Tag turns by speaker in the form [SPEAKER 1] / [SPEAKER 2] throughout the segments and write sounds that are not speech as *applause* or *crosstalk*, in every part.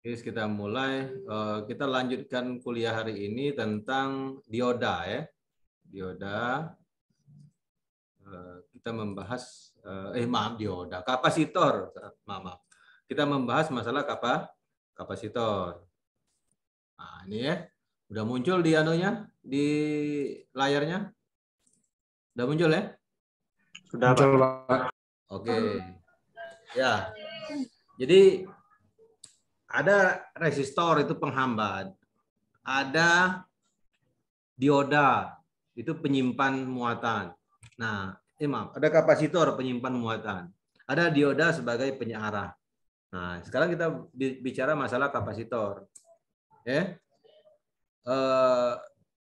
[SPEAKER 1] Oke, kita mulai. Eh, kita lanjutkan kuliah
[SPEAKER 2] hari ini tentang dioda ya. Dioda. Eh, kita membahas, eh, eh maaf dioda, kapasitor. Maaf, Kita membahas masalah apa? kapasitor. Nah, ini ya. Udah muncul di anunya, di layarnya? Udah muncul ya? Sudah, Pak. Oke. Ya. Jadi ada resistor itu penghambat. Ada dioda itu penyimpan muatan. Nah, imam, eh, ada kapasitor penyimpan muatan. Ada dioda sebagai penyarah. Nah, sekarang kita bicara masalah kapasitor. Ya. Eh,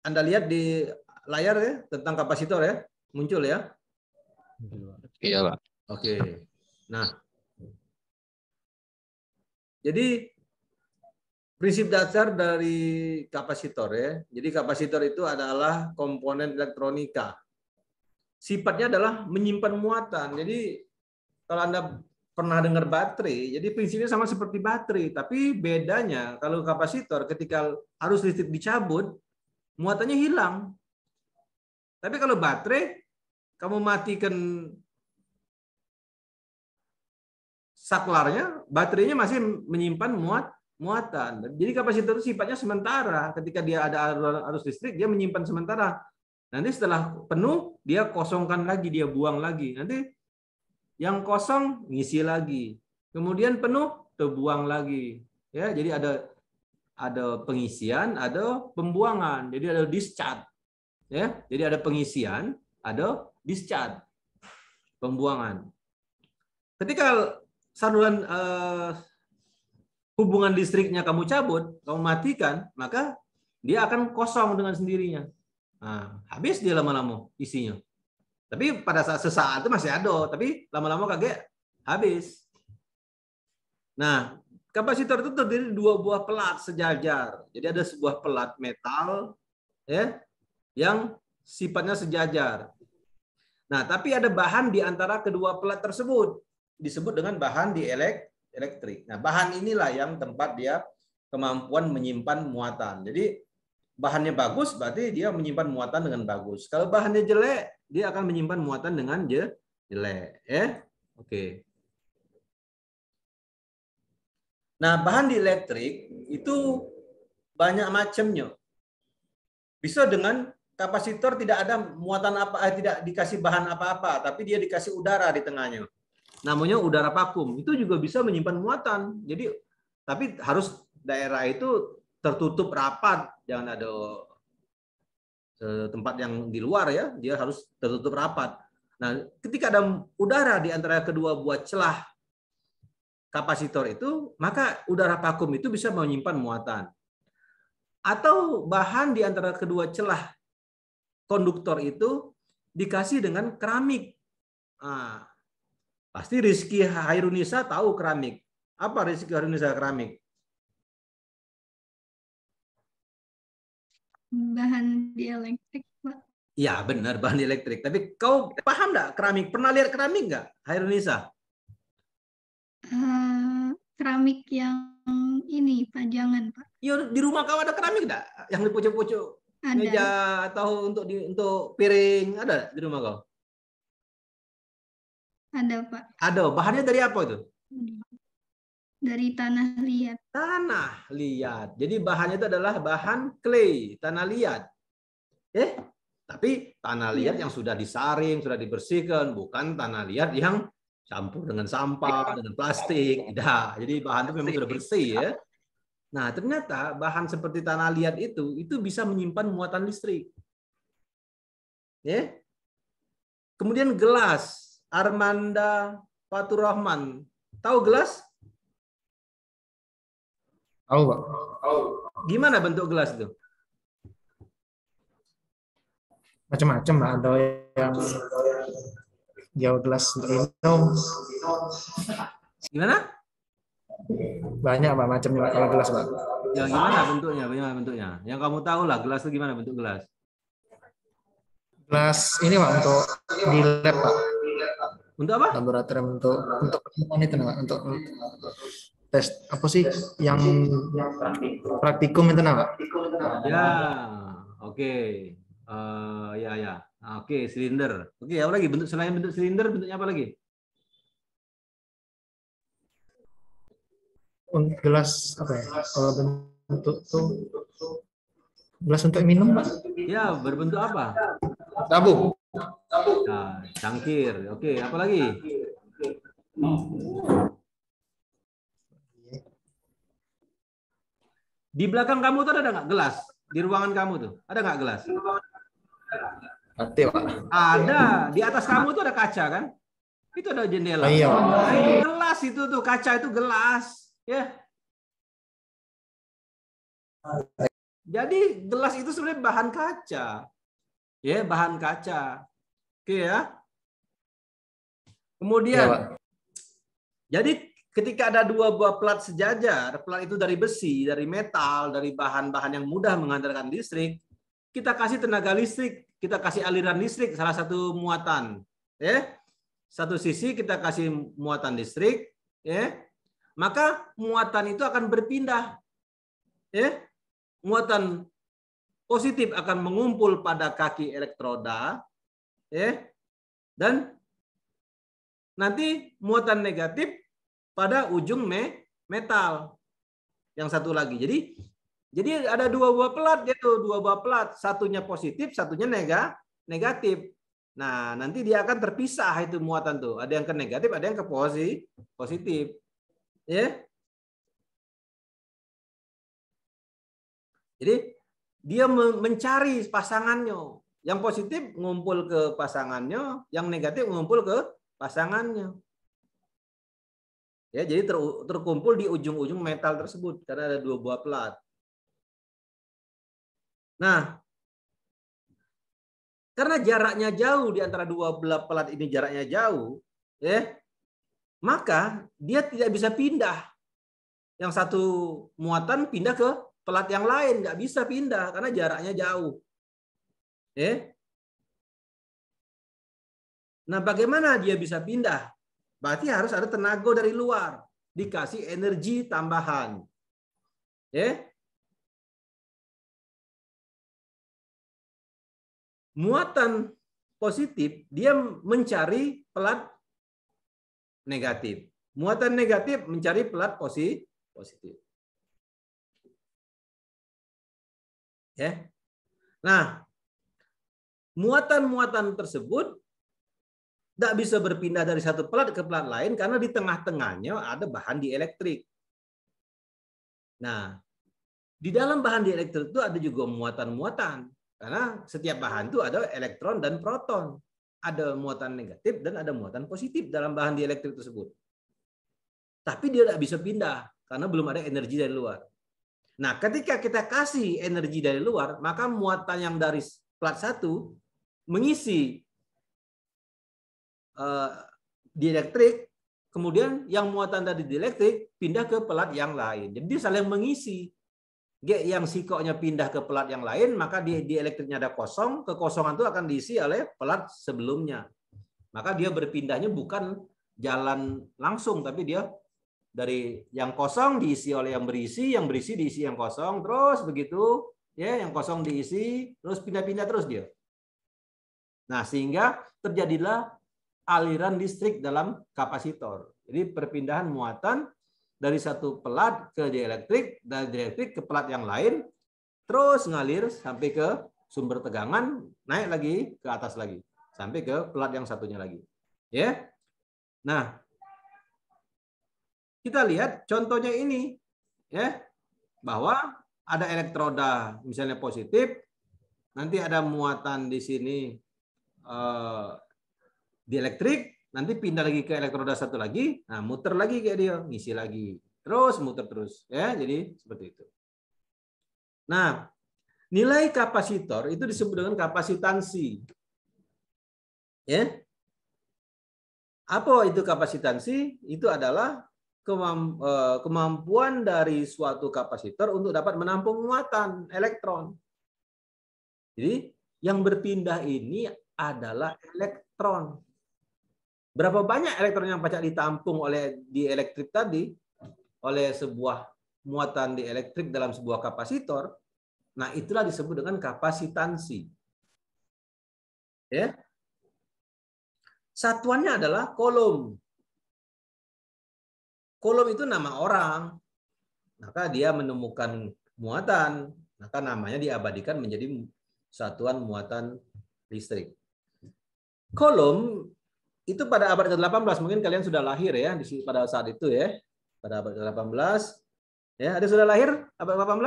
[SPEAKER 2] Anda lihat di layar ya tentang kapasitor ya, muncul ya?
[SPEAKER 1] Iya, Pak. Oke. Nah,
[SPEAKER 2] jadi Prinsip dasar dari kapasitor ya. Jadi kapasitor itu adalah komponen elektronika. Sifatnya adalah menyimpan muatan. Jadi kalau Anda pernah dengar baterai, jadi prinsipnya sama seperti baterai, tapi bedanya kalau kapasitor ketika arus listrik dicabut,
[SPEAKER 1] muatannya hilang. Tapi kalau baterai kamu matikan saklarnya,
[SPEAKER 2] baterainya masih menyimpan muat muatan. Jadi kapasitor itu sifatnya sementara. Ketika dia ada arus listrik, dia menyimpan sementara. Nanti setelah penuh, dia kosongkan lagi, dia buang lagi. Nanti yang kosong ngisi lagi. Kemudian penuh, terbuang lagi. Ya, jadi ada ada pengisian, ada pembuangan. Jadi ada discharge. Ya, jadi ada pengisian, ada discharge. Pembuangan. Ketika saluran eh, hubungan listriknya kamu cabut, kamu matikan, maka dia akan kosong dengan sendirinya. Nah, habis dia lama-lama isinya. Tapi pada saat sesaat itu masih ada, tapi lama-lama kaget habis. Nah, kapasitor itu terdiri dua buah pelat sejajar. Jadi ada sebuah pelat metal ya yang sifatnya sejajar. Nah, tapi ada bahan di antara kedua pelat tersebut disebut dengan bahan dielek elektrik. Nah, bahan inilah yang tempat dia kemampuan menyimpan muatan. Jadi bahannya bagus berarti dia menyimpan muatan dengan bagus. Kalau bahannya jelek, dia akan menyimpan muatan dengan je jelek, ya. Oke. Okay. Nah, bahan di elektrik itu banyak macamnya. Bisa dengan kapasitor tidak ada muatan apa eh, tidak dikasih bahan apa-apa, tapi dia dikasih udara di tengahnya namanya udara vakum. Itu juga bisa menyimpan muatan. Jadi tapi harus daerah itu tertutup rapat, jangan ada eh, tempat yang di luar ya, dia harus tertutup rapat. Nah, ketika ada udara di antara kedua buah celah kapasitor itu, maka udara vakum itu bisa menyimpan muatan. Atau bahan di antara kedua celah konduktor itu dikasih dengan keramik. Nah, Pasti Rizky Hairunisa tahu keramik. Apa Rizky Hairunisa keramik?
[SPEAKER 1] Bahan di elektrik, Pak.
[SPEAKER 2] Ya, benar bahan di elektrik. Tapi kau paham nggak keramik? Pernah lihat keramik nggak, Hairunisa?
[SPEAKER 1] Uh, keramik yang ini pajangan, Pak.
[SPEAKER 2] Yo, ya, di rumah kau ada keramik nggak? Yang di pojok Ada. meja atau untuk di untuk piring ada di rumah kau? Ada Pak. Ada. Bahannya dari apa itu?
[SPEAKER 1] Dari tanah liat. Tanah
[SPEAKER 2] liat. Jadi bahannya itu adalah bahan clay, tanah liat. Eh, tapi tanah iya. liat ya. yang sudah disaring, sudah dibersihkan, bukan tanah liat yang campur dengan sampah, iya. dengan plastik. Iya. Nah, jadi bahan itu memang sudah bersih ya. Nah, ternyata bahan seperti tanah liat itu itu bisa menyimpan muatan listrik. Ya. Kemudian gelas. Armanda Faturrahman. Tahu gelas?
[SPEAKER 1] Tahu, Pak. Tahu. Gimana bentuk gelas itu? Macam-macam lah, ada yang jauh gelas minum. Gimana? Banyak, Pak, macamnya kalau gelas, Pak.
[SPEAKER 2] Ya, gimana bentuknya? Gimana bentuknya? Yang kamu tahu lah gelas itu gimana bentuk gelas?
[SPEAKER 1] Gelas ini, Pak, untuk di
[SPEAKER 2] lab, Pak. Untuk apa? Laboratorium untuk untuk itu nah, untuk tes apa sih yang praktikum itu nah, Ya, oke. Okay. Uh, eh, ya ya. Oke, okay, silinder. Oke, okay, apa lagi? Bentuk selain bentuk silinder, bentuknya apa lagi?
[SPEAKER 1] Untuk gelas apa ya? Kalau bentuk tuh gelas untuk minum, Pak? Ya, berbentuk apa? Tabung. Nah,
[SPEAKER 2] cangkir. Oke, apa lagi? Di belakang kamu tuh ada nggak gelas? Di ruangan kamu tuh ada nggak gelas? Ada, Pak. Ada. Di atas kamu tuh ada kaca kan? Itu ada jendela. Iya. Gelas itu tuh kaca itu gelas,
[SPEAKER 1] ya. Jadi gelas itu sebenarnya bahan kaca ya bahan kaca. Oke ya.
[SPEAKER 2] Kemudian ya, jadi ketika ada dua buah plat sejajar, plat itu dari besi, dari metal, dari bahan-bahan yang mudah mengandalkan listrik, kita kasih tenaga listrik, kita kasih aliran listrik salah satu muatan, ya. Satu sisi kita kasih muatan listrik, ya. Maka muatan itu akan berpindah. Ya. Muatan positif akan mengumpul pada kaki elektroda, ya, dan nanti muatan negatif pada ujung me metal yang satu lagi. Jadi jadi ada dua buah pelat gitu, dua buah pelat, satunya positif, satunya nega, negatif. Nah, nanti dia akan terpisah itu muatan tuh. Ada yang ke negatif, ada yang ke positif. positif. Ya.
[SPEAKER 1] Jadi dia mencari pasangannya. Yang positif ngumpul ke pasangannya, yang
[SPEAKER 2] negatif ngumpul ke pasangannya. Ya, jadi ter, terkumpul di ujung-ujung metal tersebut karena ada dua buah pelat. Nah, karena jaraknya jauh di antara dua belah pelat ini jaraknya jauh, ya, maka dia tidak bisa pindah.
[SPEAKER 1] Yang satu muatan pindah ke pelat yang lain nggak bisa pindah karena jaraknya jauh. Eh?
[SPEAKER 2] Nah, bagaimana dia bisa pindah? Berarti harus ada tenaga dari luar, dikasih
[SPEAKER 1] energi tambahan. Eh? Muatan positif dia mencari pelat negatif. Muatan negatif mencari pelat positif. Ya. Nah, muatan-muatan tersebut
[SPEAKER 2] tidak bisa berpindah dari satu pelat ke pelat lain karena di tengah-tengahnya ada bahan dielektrik. Nah, di dalam bahan dielektrik itu ada juga muatan-muatan. Karena setiap bahan itu ada elektron dan proton. Ada muatan negatif dan ada muatan positif dalam bahan dielektrik tersebut. Tapi dia tidak bisa pindah karena belum ada energi dari luar. Nah, ketika kita kasih energi dari luar, maka muatan yang dari plat satu mengisi uh, eh, dielektrik, kemudian yang muatan dari dielektrik pindah ke pelat yang lain. Jadi dia saling mengisi. G yang sikoknya pindah ke pelat yang lain, maka di, di ada kosong, kekosongan itu akan diisi oleh pelat sebelumnya. Maka dia berpindahnya bukan jalan langsung, tapi dia dari yang kosong diisi oleh yang berisi, yang berisi diisi yang kosong, terus begitu ya yang kosong diisi, terus pindah-pindah terus dia. Nah, sehingga terjadilah aliran listrik dalam kapasitor. Jadi perpindahan muatan dari satu pelat ke dielektrik, dari dielektrik ke pelat yang lain, terus ngalir sampai ke sumber tegangan, naik lagi ke atas lagi, sampai ke pelat yang satunya lagi. Ya. Nah, kita lihat contohnya ini ya bahwa ada elektroda misalnya positif, nanti ada muatan di sini eh, di elektrik, nanti pindah lagi ke elektroda satu lagi, nah muter lagi kayak dia, ngisi lagi. Terus muter terus ya, jadi seperti itu. Nah, nilai kapasitor itu disebut dengan kapasitansi. Ya. Apa itu kapasitansi? Itu adalah Eh, kemampuan dari suatu kapasitor untuk dapat menampung muatan elektron. Jadi yang berpindah ini adalah elektron. Berapa banyak elektron yang pacak ditampung oleh di elektrik tadi oleh sebuah muatan di elektrik dalam sebuah kapasitor? Nah, itulah disebut
[SPEAKER 1] dengan kapasitansi. Ya. Satuannya adalah kolom. Kolom itu nama
[SPEAKER 2] orang. Maka dia menemukan muatan. Maka namanya diabadikan menjadi satuan muatan listrik. Kolom itu pada abad ke-18 mungkin kalian sudah lahir ya di pada saat itu ya. Pada abad ke-18
[SPEAKER 1] ya, ada sudah lahir abad ke-18?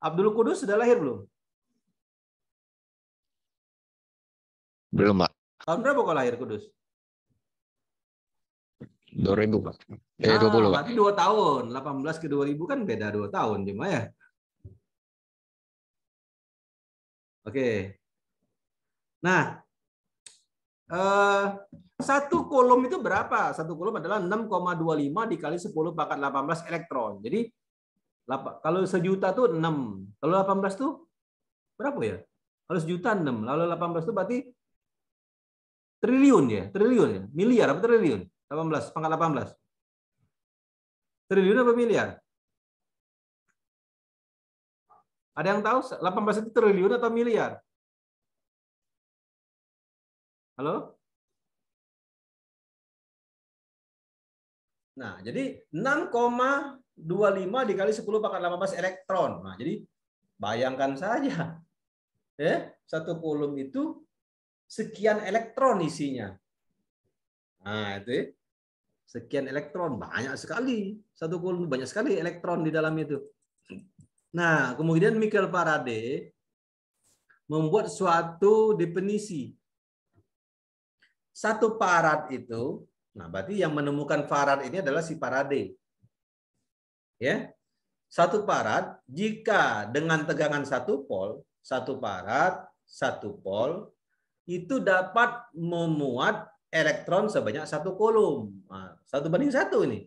[SPEAKER 1] Abdul Kudus sudah lahir belum? Belum, Pak. Tahun berapa kau lahir Kudus? 2000 Pak.
[SPEAKER 2] Eh, nah, 20 Pak. Berarti 2 tahun. 18 ke 2000 kan beda 2 tahun cuma ya. Oke. Nah, eh, satu kolom itu berapa? Satu kolom adalah 6,25 dikali 10 pangkat 18 elektron. Jadi kalau sejuta tuh 6. Kalau 18 tuh berapa ya? Kalau sejuta 6. Lalu 18 itu berarti
[SPEAKER 1] triliun ya, triliun ya, miliar apa triliun? 18, pangkat 18. Triliun apa miliar? Ada yang tahu 18 itu triliun atau miliar? Halo? Nah, jadi 6,25 dikali 10 pangkat 18 elektron. Nah, jadi
[SPEAKER 2] bayangkan saja. Eh, satu kolom itu sekian elektron isinya. Nah, itu ya sekian elektron banyak sekali satu kulon banyak sekali elektron di dalam itu nah kemudian Michael Faraday membuat suatu definisi satu parat itu nah berarti yang menemukan farad ini adalah si Faraday ya satu parat jika dengan tegangan satu pol satu parat satu pol itu dapat memuat elektron sebanyak satu kolom. Ah, satu banding satu ini.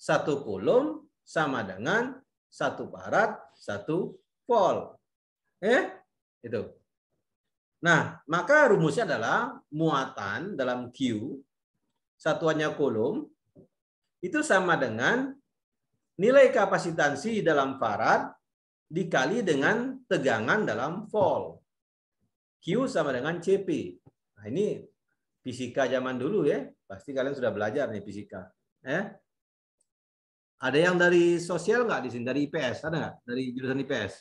[SPEAKER 2] Satu kolom sama dengan satu barat, satu volt. Eh, itu. Nah, maka rumusnya adalah muatan dalam Q, satuannya kolom, itu sama dengan nilai kapasitansi dalam farad dikali dengan tegangan dalam volt. Q sama dengan CP. Nah, ini fisika zaman dulu ya. Pasti kalian sudah belajar nih fisika.
[SPEAKER 1] Eh? Ada yang dari sosial nggak di sini? Dari IPS ada nggak? Dari jurusan IPS?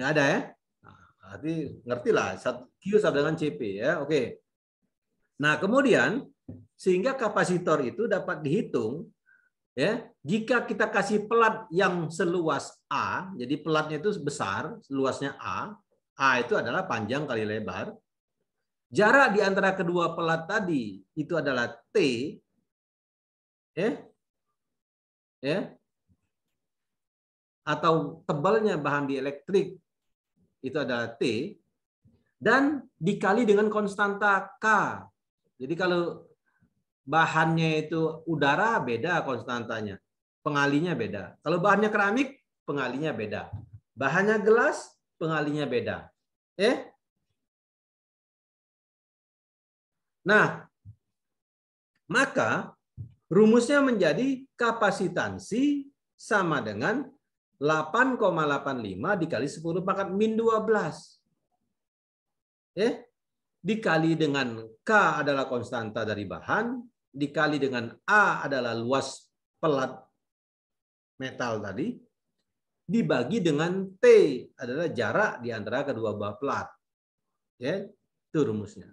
[SPEAKER 1] Nggak ada
[SPEAKER 2] ya? Nah, berarti ngerti lah. Q sama dengan CP ya. Oke. Nah kemudian sehingga kapasitor itu dapat dihitung ya jika kita kasih pelat yang seluas a jadi pelatnya itu besar seluasnya a A itu adalah panjang kali lebar. Jarak di antara kedua pelat tadi itu adalah T. Eh? Eh? Atau tebalnya bahan dielektrik itu adalah T. Dan dikali dengan konstanta K. Jadi kalau bahannya itu udara beda konstantanya. Pengalinya beda. Kalau bahannya keramik, pengalinya beda. Bahannya gelas,
[SPEAKER 1] pengalinya beda. Eh? Nah, maka rumusnya menjadi kapasitansi
[SPEAKER 2] sama dengan 8,85 dikali 10 pangkat min 12. Eh? Dikali dengan K adalah konstanta dari bahan, dikali dengan A adalah luas pelat metal tadi, dibagi dengan T adalah jarak di antara kedua buah plat. Ya, itu rumusnya.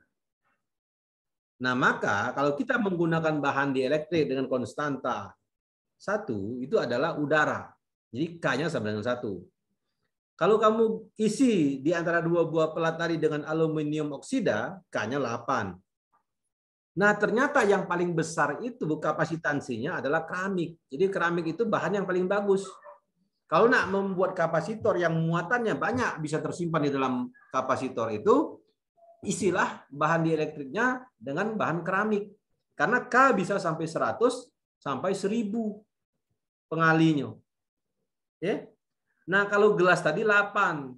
[SPEAKER 2] Nah, maka kalau kita menggunakan bahan dielektrik dengan konstanta satu itu adalah udara. Jadi K-nya sama dengan satu. Kalau kamu isi di antara dua buah pelat tadi dengan aluminium oksida, K-nya 8. Nah, ternyata yang paling besar itu kapasitansinya adalah keramik. Jadi keramik itu bahan yang paling bagus. Kalau nak membuat kapasitor yang muatannya banyak bisa tersimpan di dalam kapasitor itu, isilah bahan dielektriknya dengan bahan keramik. Karena K bisa sampai 100 sampai 1000 pengalinya. Ya. Nah, kalau gelas tadi 8.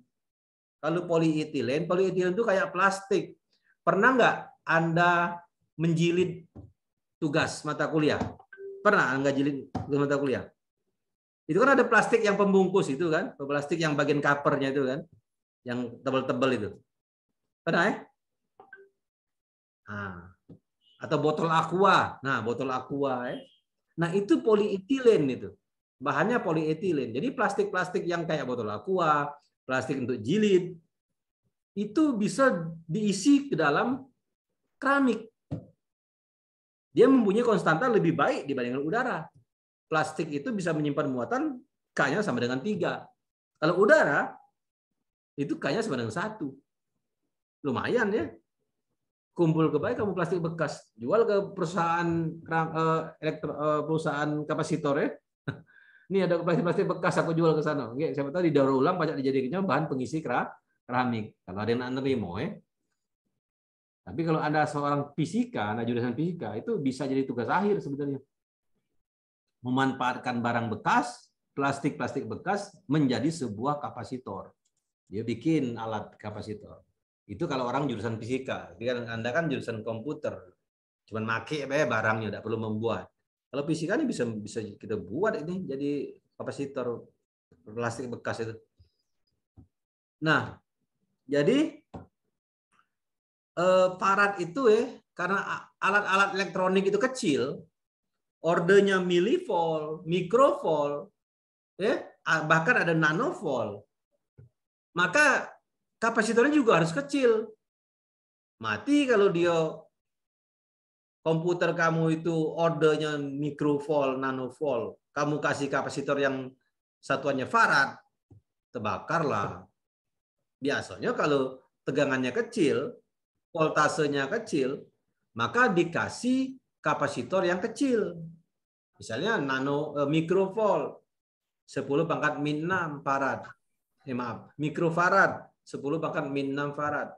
[SPEAKER 2] Kalau polietilen, polietilen itu kayak plastik. Pernah nggak Anda menjilid tugas mata kuliah? Pernah nggak jilid tugas mata kuliah? Itu kan ada plastik yang pembungkus itu kan, plastik yang bagian covernya itu kan, yang tebal-tebal itu. Pernah ya? Nah, atau botol aqua. Nah, botol aqua ya. Nah, itu polietilen itu. Bahannya polietilen. Jadi plastik-plastik yang kayak botol aqua, plastik untuk jilid itu bisa diisi ke dalam keramik. Dia mempunyai konstanta lebih baik dibandingkan udara plastik itu bisa menyimpan muatan K-nya sama dengan tiga. Kalau udara, itu K-nya sama dengan satu. Lumayan ya. Kumpul kebaik kamu plastik bekas. Jual ke perusahaan eh, elektro, eh, perusahaan kapasitor ya. Ini *laughs* ada plastik-plastik bekas aku jual ke sana. Oke, siapa tahu didaur ulang banyak dijadikannya bahan pengisi keramik. Kalau ada yang nerimo ya. Tapi kalau Anda seorang fisika, nah jurusan fisika, itu bisa jadi tugas akhir sebenarnya memanfaatkan barang bekas, plastik-plastik bekas menjadi sebuah kapasitor. Dia bikin alat kapasitor. Itu kalau orang jurusan fisika. kan Anda kan jurusan komputer. Cuman make eh, barangnya, tidak perlu membuat. Kalau fisika ini bisa bisa kita buat ini jadi kapasitor plastik bekas itu. Nah, jadi eh, parat itu eh, karena alat-alat elektronik itu kecil, volt, milivol, volt, ya, bahkan ada nanovolt. Maka kapasitornya juga harus kecil. Mati kalau dia komputer kamu itu ordernya mikrovol, nanovolt, kamu kasih kapasitor yang satuannya farad, terbakarlah. Biasanya kalau tegangannya kecil, voltasenya kecil, maka dikasih kapasitor yang kecil. Misalnya nano eh, mikrovolt 10 pangkat min 6 farad. Eh, maaf, mikrofarad 10 pangkat min 6 farad.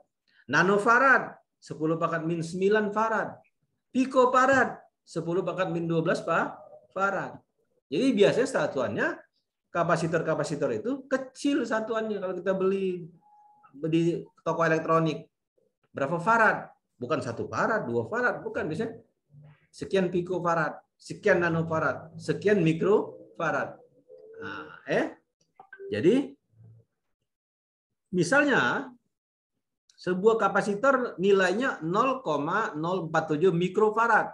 [SPEAKER 2] Nanofarad 10 pangkat min 9 farad. Pikofarad 10 pangkat min 12 farad. Jadi biasanya satuannya kapasitor-kapasitor itu kecil satuannya kalau kita beli di toko elektronik. Berapa farad? Bukan satu farad, dua farad, bukan biasanya sekian pikofarad, sekian nanofarad, sekian mikrofarad. Nah, eh, jadi misalnya sebuah kapasitor nilainya 0,047 mikrofarad.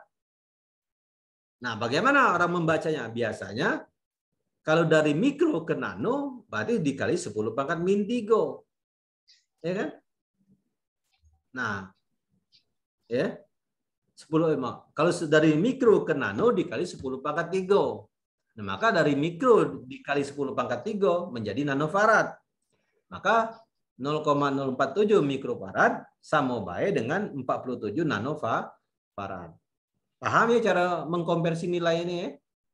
[SPEAKER 2] Nah, bagaimana orang membacanya? Biasanya kalau dari mikro ke nano berarti dikali 10 pangkat min 3. Ya kan? Nah, ya. 10 Kalau dari mikro ke nano dikali 10 pangkat 3. Nah, maka dari mikro dikali 10 pangkat 3 menjadi nanofarad. Maka 0,047 mikrofarad sama baik dengan 47 nanofarad. Paham ya cara mengkonversi nilai ini ya?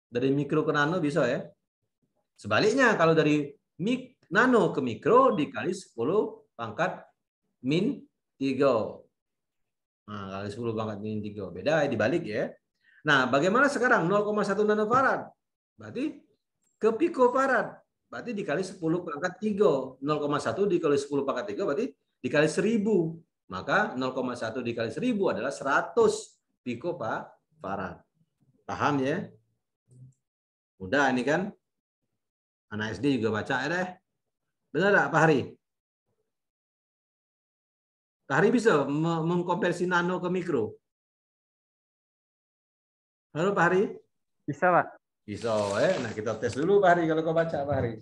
[SPEAKER 2] Dari mikro ke nano bisa ya? Sebaliknya kalau dari mik, nano ke mikro dikali 10 pangkat min 3. Nah, kali 10 pangkat min 3. Beda ya, dibalik ya. Nah, bagaimana sekarang 0,1 nanofarad? Berarti ke pikofarad. Berarti dikali 10 pangkat 3. 0,1 dikali 10 pangkat 3 berarti dikali 1000. Maka 0,1 dikali 1000 adalah 100 pikofarad. Paham ya? Udah ini kan? Anak SD juga baca ya deh. Benar enggak Pak Hari?
[SPEAKER 1] Hari bisa mengkonversi nano ke mikro? Halo Pak Hari? Bisa Pak. Bisa, eh. Nah kita tes dulu Pak Hari kalau kau baca Pak Hari.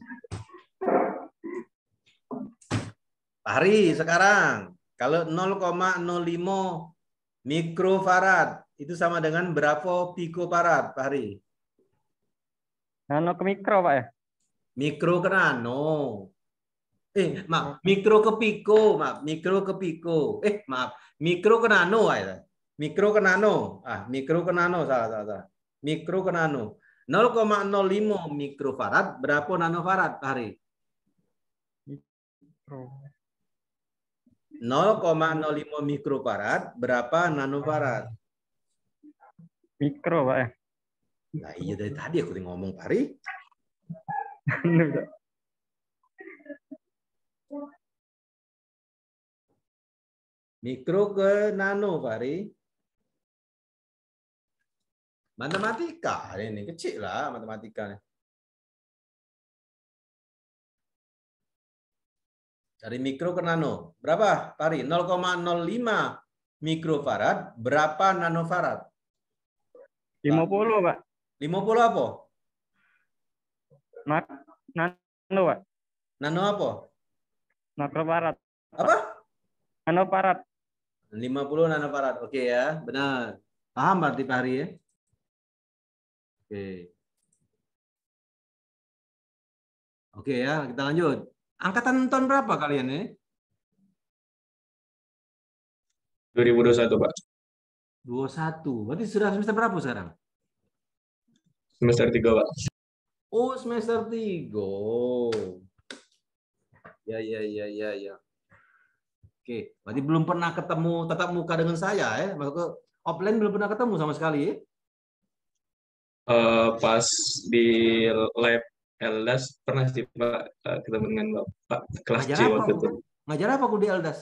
[SPEAKER 2] Pak Hari sekarang kalau 0,05 mikrofarad itu sama dengan berapa pikofarad Pak Hari? Nano ke mikro Pak ya? Mikro ke nano. Eh, oh. maaf, mikro ke piko, maaf, mikro ke piko. Eh, maaf, mikro ke nano ya. Mikro ke nano. Ah, mikro ke nano salah salah. salah. Mikro ke nano. 0,05 mikrofarad berapa nanofarad hari? 0,05 mikrofarad berapa nanofarad? Mikro, Pak. Nah, iya dari tadi aku ngomong, Pari. *laughs*
[SPEAKER 1] Mikro ke nano, Pak Matematika hari ini kecil lah matematika. Dari mikro ke nano. Berapa, Pak 0,05 mikrofarad, berapa
[SPEAKER 2] nanofarad? 50, Pak. 50 apa? Mak nano, Pak. Nano apa? Nanofarad. Apa? Nanofarad. 50 nanofarad. Oke okay, ya, benar.
[SPEAKER 1] Paham berarti Pak Hari ya? Oke. Okay. Oke okay, ya, kita lanjut. Angkatan tahun berapa kalian ya? ini? 2021, Pak. 21. Berarti sudah semester berapa sekarang? Semester 3, Pak.
[SPEAKER 2] Oh, semester 3. Ya, ya, ya, ya, ya. Oke, berarti belum pernah ketemu tatap muka dengan saya ya? Maksudku offline belum pernah ketemu sama sekali ya? Eh
[SPEAKER 1] Uh, pas di lab Eldas pernah sih Pak eh, ketemu dengan Bapak kelas Ngajar C waktu apa, itu.
[SPEAKER 2] Ngajar apa aku di Eldas?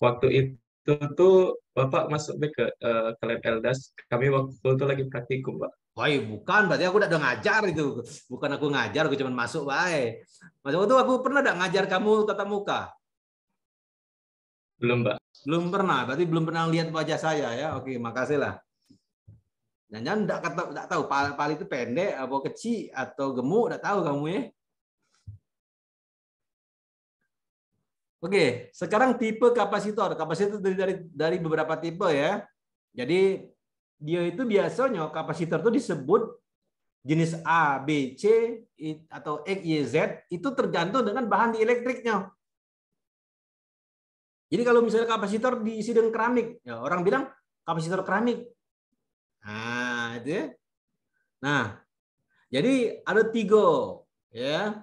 [SPEAKER 2] Waktu itu tuh Bapak masuk ke uh, ke lab Eldas, kami waktu itu lagi praktikum Pak. Wah, bukan berarti aku udah ngajar itu. Bukan aku ngajar, aku cuma masuk Pak. Masuk itu aku pernah enggak ngajar kamu tatap muka? Belum, Mbak. Belum pernah. Berarti belum pernah lihat wajah saya ya. Oke, makasih lah. Jangan enggak ketemu, enggak tahu pal itu pendek atau kecil atau gemuk, enggak tahu kamu ya. Oke, sekarang tipe kapasitor. Kapasitor dari dari, dari beberapa tipe ya. Jadi dia itu biasanya kapasitor itu disebut jenis A, B, C atau X, Y, Z itu tergantung dengan bahan di elektriknya. Jadi kalau misalnya kapasitor diisi dengan keramik, ya orang bilang kapasitor keramik. Nah, itu ya. Nah, jadi ada tiga ya.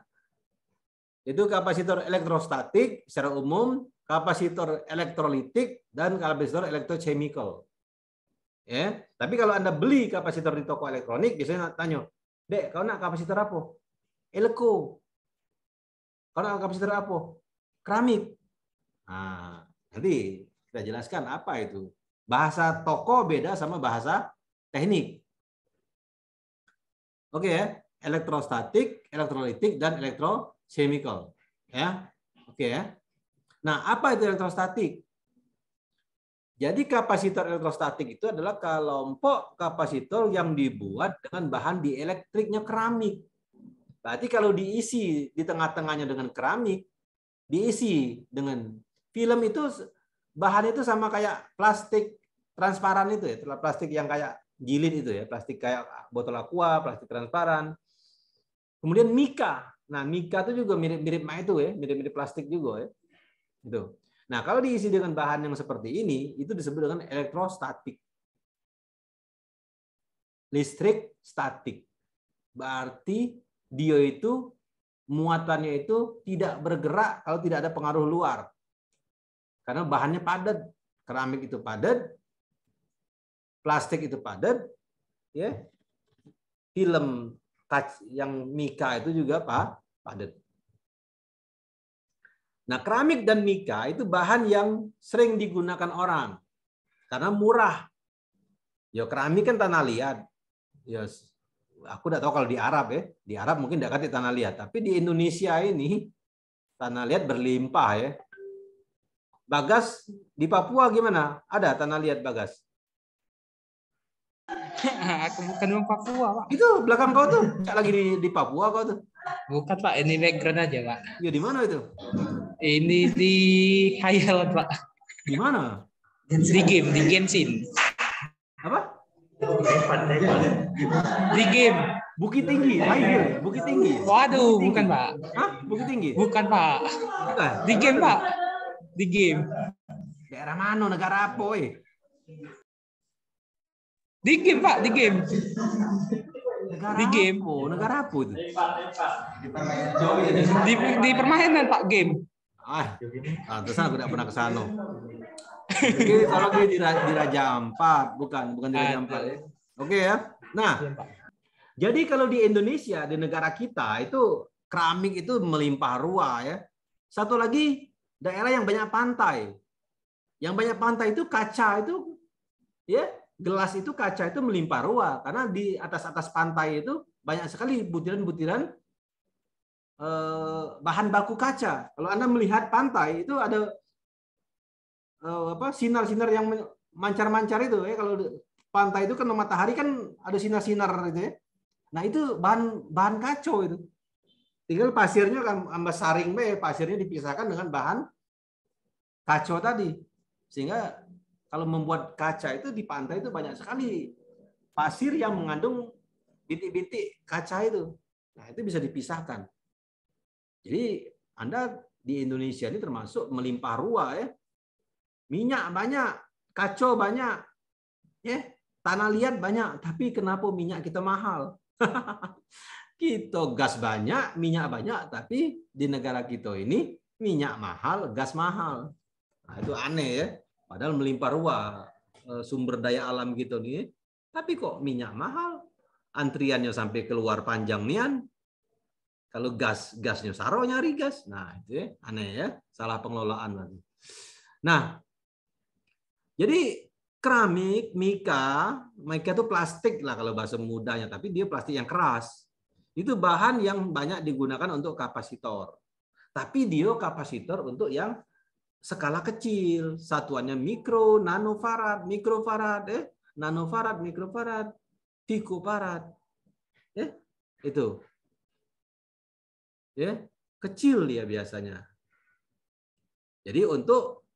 [SPEAKER 2] Itu kapasitor elektrostatik secara umum, kapasitor elektrolitik dan kapasitor elektrochemical. Ya, tapi kalau Anda beli kapasitor di toko elektronik biasanya tanya, "Dek, kau nak kapasitor apa?" Eleko. Kau nak kapasitor apa? Keramik. Nah, nanti kita jelaskan apa itu. Bahasa toko beda sama bahasa teknik. Oke ya, elektrostatik, elektrolitik, dan elektrochemical. Ya, oke ya. Nah, apa itu elektrostatik? Jadi kapasitor elektrostatik itu adalah kelompok kapasitor yang dibuat dengan bahan dielektriknya keramik. Berarti kalau diisi di tengah-tengahnya dengan keramik, diisi dengan film itu bahan itu sama kayak plastik transparan itu ya, plastik yang kayak jilid itu ya, plastik kayak botol aqua, plastik transparan. Kemudian mika. Nah, mika itu juga mirip-mirip itu ya, mirip-mirip plastik juga ya. Itu. Nah, kalau diisi dengan bahan yang seperti ini, itu disebut dengan elektrostatik. Listrik statik. Berarti dia itu muatannya itu tidak bergerak kalau tidak ada pengaruh luar. Karena bahannya padat, keramik itu padat, plastik itu padat, ya. Film touch yang mika itu juga pak padat. Nah, keramik dan mika itu bahan yang sering digunakan orang karena murah. Ya keramik kan tanah liat. Ya aku tidak tahu kalau di Arab ya. Di Arab mungkin tidak kati tanah liat, tapi di Indonesia ini tanah liat berlimpah ya. Bagas di Papua gimana? Ada tanah liat Bagas?
[SPEAKER 1] *laughs* Aku bukan orang Papua, Pak.
[SPEAKER 2] Itu belakang kau tuh, cak lagi di, di Papua kau tuh. Bukan, Pak. Ini background aja, Pak. Ya di mana itu? Ini di Hayal, Pak. Di mana? Di game, di Genshin. Apa?
[SPEAKER 1] Di game. Bukit Tinggi, Hayal, Bukit Tinggi. Waduh,
[SPEAKER 2] bukan, Pak. Hah? Bukit Tinggi? Bukan, Pak. Bukan. Di game, Pak di game. Daerah mana? Negara apa, eh? Di game, Pak, di game.
[SPEAKER 1] Negara di game. Oh, negara apa itu? Di, di permainan, Pak,
[SPEAKER 2] game. Ah, pantesan aku tidak pernah ke sana. Oke, kalau gue gitu di, di Raja Ampat, bukan, bukan di Raja Ampat. Ya. Oke ya. Nah, iya, jadi kalau di Indonesia, di negara kita itu keramik itu melimpah ruah ya. Satu lagi daerah yang banyak pantai. Yang banyak pantai itu kaca itu ya, gelas itu kaca itu melimpah ruah karena di atas-atas pantai itu banyak sekali butiran-butiran eh, bahan baku kaca. Kalau Anda melihat pantai itu ada eh, apa sinar-sinar yang mancar-mancar itu ya kalau pantai itu kan matahari kan ada sinar-sinar gitu ya. Nah, itu bahan bahan kacau itu. Tinggal pasirnya kan ambas saring be, pasirnya dipisahkan dengan bahan kacau tadi. Sehingga kalau membuat kaca itu di pantai itu banyak sekali pasir yang mengandung bintik-bintik kaca itu. Nah, itu bisa dipisahkan. Jadi Anda di Indonesia ini termasuk melimpah ruah ya. Minyak banyak, kacau banyak. Ya, tanah liat banyak, tapi kenapa minyak kita mahal? *laughs* Kita gitu. gas banyak, minyak banyak, tapi di negara kita ini minyak mahal, gas mahal. Nah, itu aneh ya. Padahal melimpah ruah eh, sumber daya alam gitu nih. Tapi kok minyak mahal, antriannya sampai keluar panjang nian. Kalau gas, gasnya saro nyari gas. Nah, itu ya. aneh ya, salah pengelolaan nanti Nah, jadi keramik, mika, mika itu plastik lah kalau bahasa mudanya, tapi dia plastik yang keras. Itu bahan yang banyak digunakan untuk kapasitor. Tapi dia kapasitor untuk yang skala kecil, satuannya mikro, nanofarad, mikrofarad, eh, nanofarad, mikrofarad, picofarad. Eh, itu. Ya, kecil dia biasanya. Jadi untuk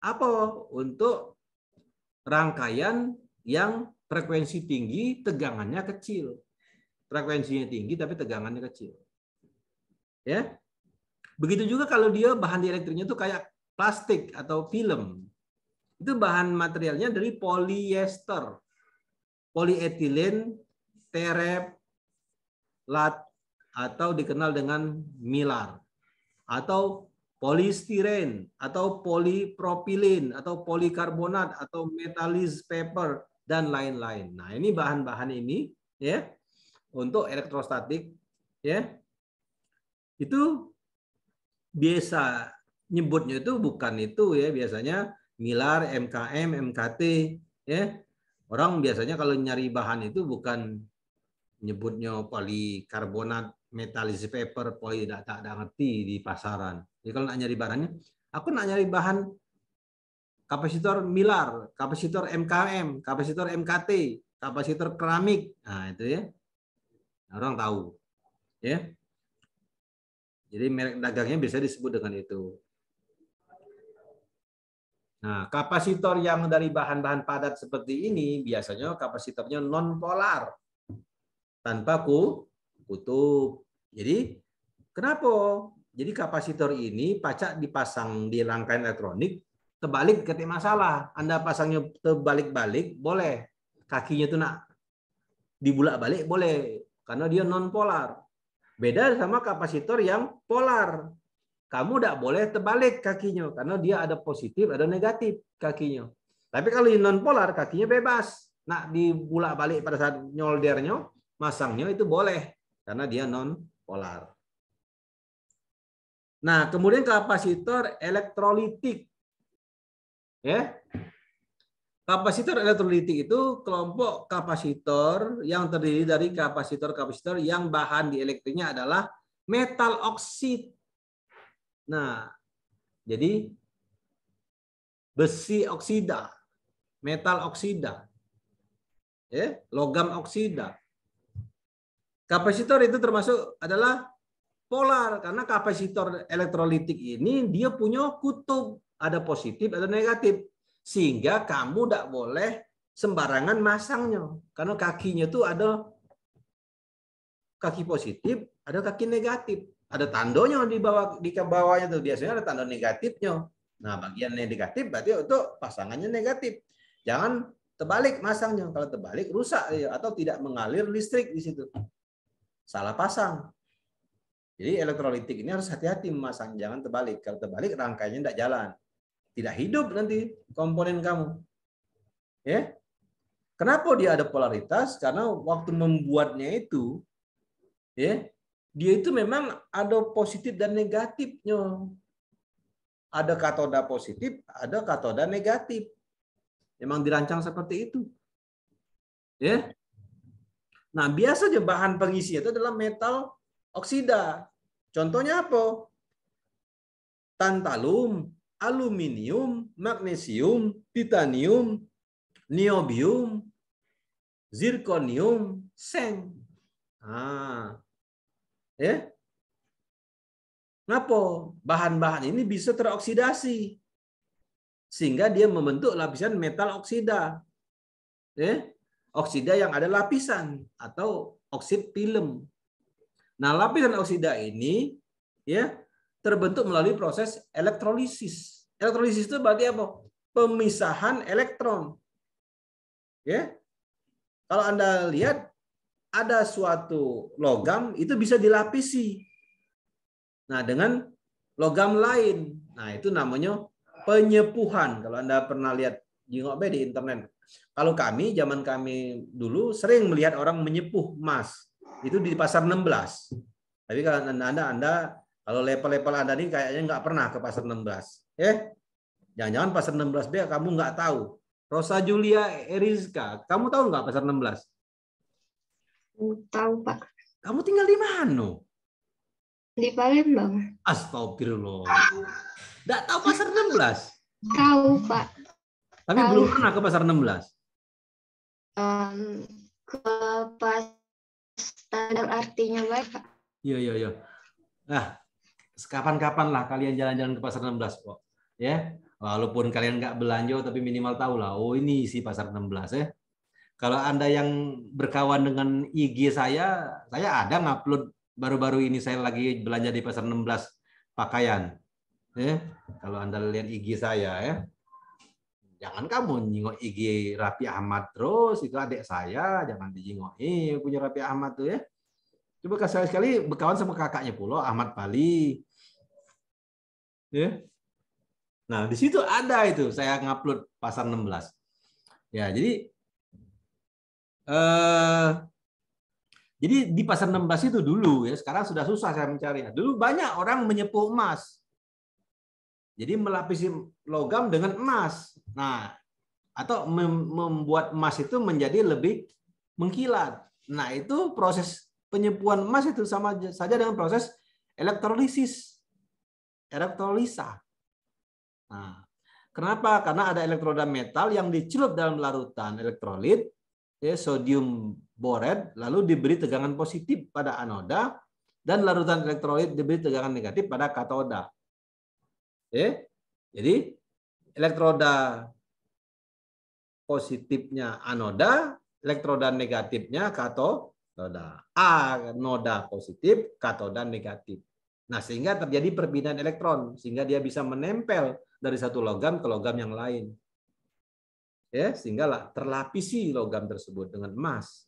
[SPEAKER 2] apa? Untuk rangkaian yang frekuensi tinggi, tegangannya kecil. Frekuensinya tinggi tapi tegangannya kecil. Ya. Begitu juga kalau dia bahan dielektriknya itu kayak plastik atau film. Itu bahan materialnya dari polyester. Polietilen lat atau dikenal dengan milar atau polistiren atau polipropilen, atau polikarbonat atau metalis paper dan lain-lain. Nah, ini bahan-bahan ini ya untuk elektrostatik ya itu biasa nyebutnya itu bukan itu ya biasanya milar MKM MKT ya orang biasanya kalau nyari bahan itu bukan nyebutnya polikarbonat metalis paper poli tidak tak ngerti di pasaran jadi kalau nak nyari bahannya aku nak nyari bahan kapasitor milar kapasitor MKM kapasitor MKT kapasitor keramik nah itu ya Nah, orang tahu. Ya. Jadi merek dagangnya bisa disebut dengan itu. Nah, kapasitor yang dari bahan-bahan padat seperti ini biasanya kapasitornya non polar tanpa ku, kutub. Jadi kenapa? Jadi kapasitor ini pacak dipasang di rangkaian elektronik terbalik ketika masalah. Anda pasangnya terbalik-balik boleh. Kakinya tuh nak dibulak balik boleh karena dia non polar. Beda sama kapasitor yang polar. Kamu tidak boleh terbalik kakinya karena dia ada positif, ada negatif kakinya. Tapi kalau yang non polar kakinya bebas. nak dibulak balik pada saat nyoldernya, masangnya itu boleh karena dia non polar. Nah, kemudian kapasitor elektrolitik. Ya. Kapasitor elektrolitik itu kelompok kapasitor yang terdiri dari kapasitor-kapasitor yang bahan di elektriknya adalah metal oksid. Nah, jadi besi oksida, metal oksida, ya, logam oksida. Kapasitor itu termasuk adalah polar karena kapasitor elektrolitik ini dia punya kutub, ada positif ada negatif sehingga kamu tidak boleh sembarangan masangnya karena kakinya itu ada kaki positif ada kaki negatif ada tandonya di bawah di bawahnya tuh biasanya ada tanda negatifnya nah bagian negatif berarti untuk pasangannya negatif jangan terbalik masangnya kalau terbalik rusak atau tidak mengalir listrik di situ salah pasang jadi elektrolitik ini harus hati-hati memasang jangan terbalik kalau terbalik rangkainya tidak jalan tidak hidup nanti komponen kamu. Ya. Kenapa dia ada polaritas? Karena waktu membuatnya itu ya, dia itu memang ada positif dan negatifnya. Ada katoda positif, ada katoda negatif. Memang dirancang seperti itu. Ya. Nah, biasanya bahan pengisi itu adalah metal oksida. Contohnya apa? Tantalum, aluminium, magnesium, titanium, niobium, zirconium, seng. Ah. Ya. Kenapa? Bahan-bahan ini bisa teroksidasi. Sehingga dia membentuk lapisan metal oksida. Ya. Oksida yang ada lapisan atau oksid film. Nah, lapisan oksida ini ya terbentuk melalui proses elektrolisis. Elektrolisis itu berarti apa? Pemisahan elektron. Ya. Kalau Anda lihat ada suatu logam itu bisa dilapisi. Nah, dengan logam lain. Nah, itu namanya penyepuhan. Kalau Anda pernah lihat jingok di internet. Kalau kami zaman kami dulu sering melihat orang menyepuh emas. Itu di pasar 16. Tapi kalau Anda Anda kalau level-level Anda ini kayaknya nggak pernah ke pasar 16. Eh, jangan-jangan pasar 16 dia kamu nggak tahu. Rosa Julia Eriska, kamu tahu nggak pasar 16? Tahu, Pak. Kamu tinggal di mana?
[SPEAKER 1] Di Palembang.
[SPEAKER 2] Astagfirullah.
[SPEAKER 1] Nggak tahu pasar 16? Tahu, Pak.
[SPEAKER 2] Tapi tahu. belum pernah ke pasar 16?
[SPEAKER 1] Um, ke pasar artinya Pak.
[SPEAKER 2] Iya, iya, iya. Nah, sekapan kapan lah kalian jalan-jalan ke pasar 16
[SPEAKER 1] kok. Ya,
[SPEAKER 2] walaupun kalian nggak belanja tapi minimal tahu lah oh ini isi pasar 16 ya kalau anda yang berkawan dengan IG saya saya ada ngupload baru-baru ini saya lagi belanja di pasar 16 pakaian ya kalau anda lihat IG saya ya jangan kamu nyingok IG Rapi Ahmad terus itu adik saya jangan dijingok eh punya Rapi Ahmad tuh ya coba kasih sekali berkawan sama kakaknya pula Ahmad Bali Ya. Nah, di situ ada itu saya ngupload pasar 16. Ya, jadi eh jadi di pasar 16 itu dulu ya, sekarang sudah susah saya mencari. Dulu banyak orang menyepuh emas. Jadi melapisi logam dengan emas. Nah, atau membuat emas itu menjadi lebih mengkilat. Nah, itu proses penyepuan emas itu sama saja dengan proses elektrolisis elektrolisa. Nah, kenapa? Karena ada elektroda metal yang dicelup dalam larutan elektrolit, ya, sodium borat, lalu diberi tegangan positif pada anoda, dan larutan elektrolit diberi tegangan negatif pada katoda. Oke? Ya, jadi elektroda positifnya anoda, elektroda negatifnya katoda. Anoda positif, katoda negatif. Nah, sehingga terjadi perpindahan elektron sehingga dia bisa menempel dari satu logam ke logam yang lain. Ya, sehingga terlapisi logam tersebut dengan emas.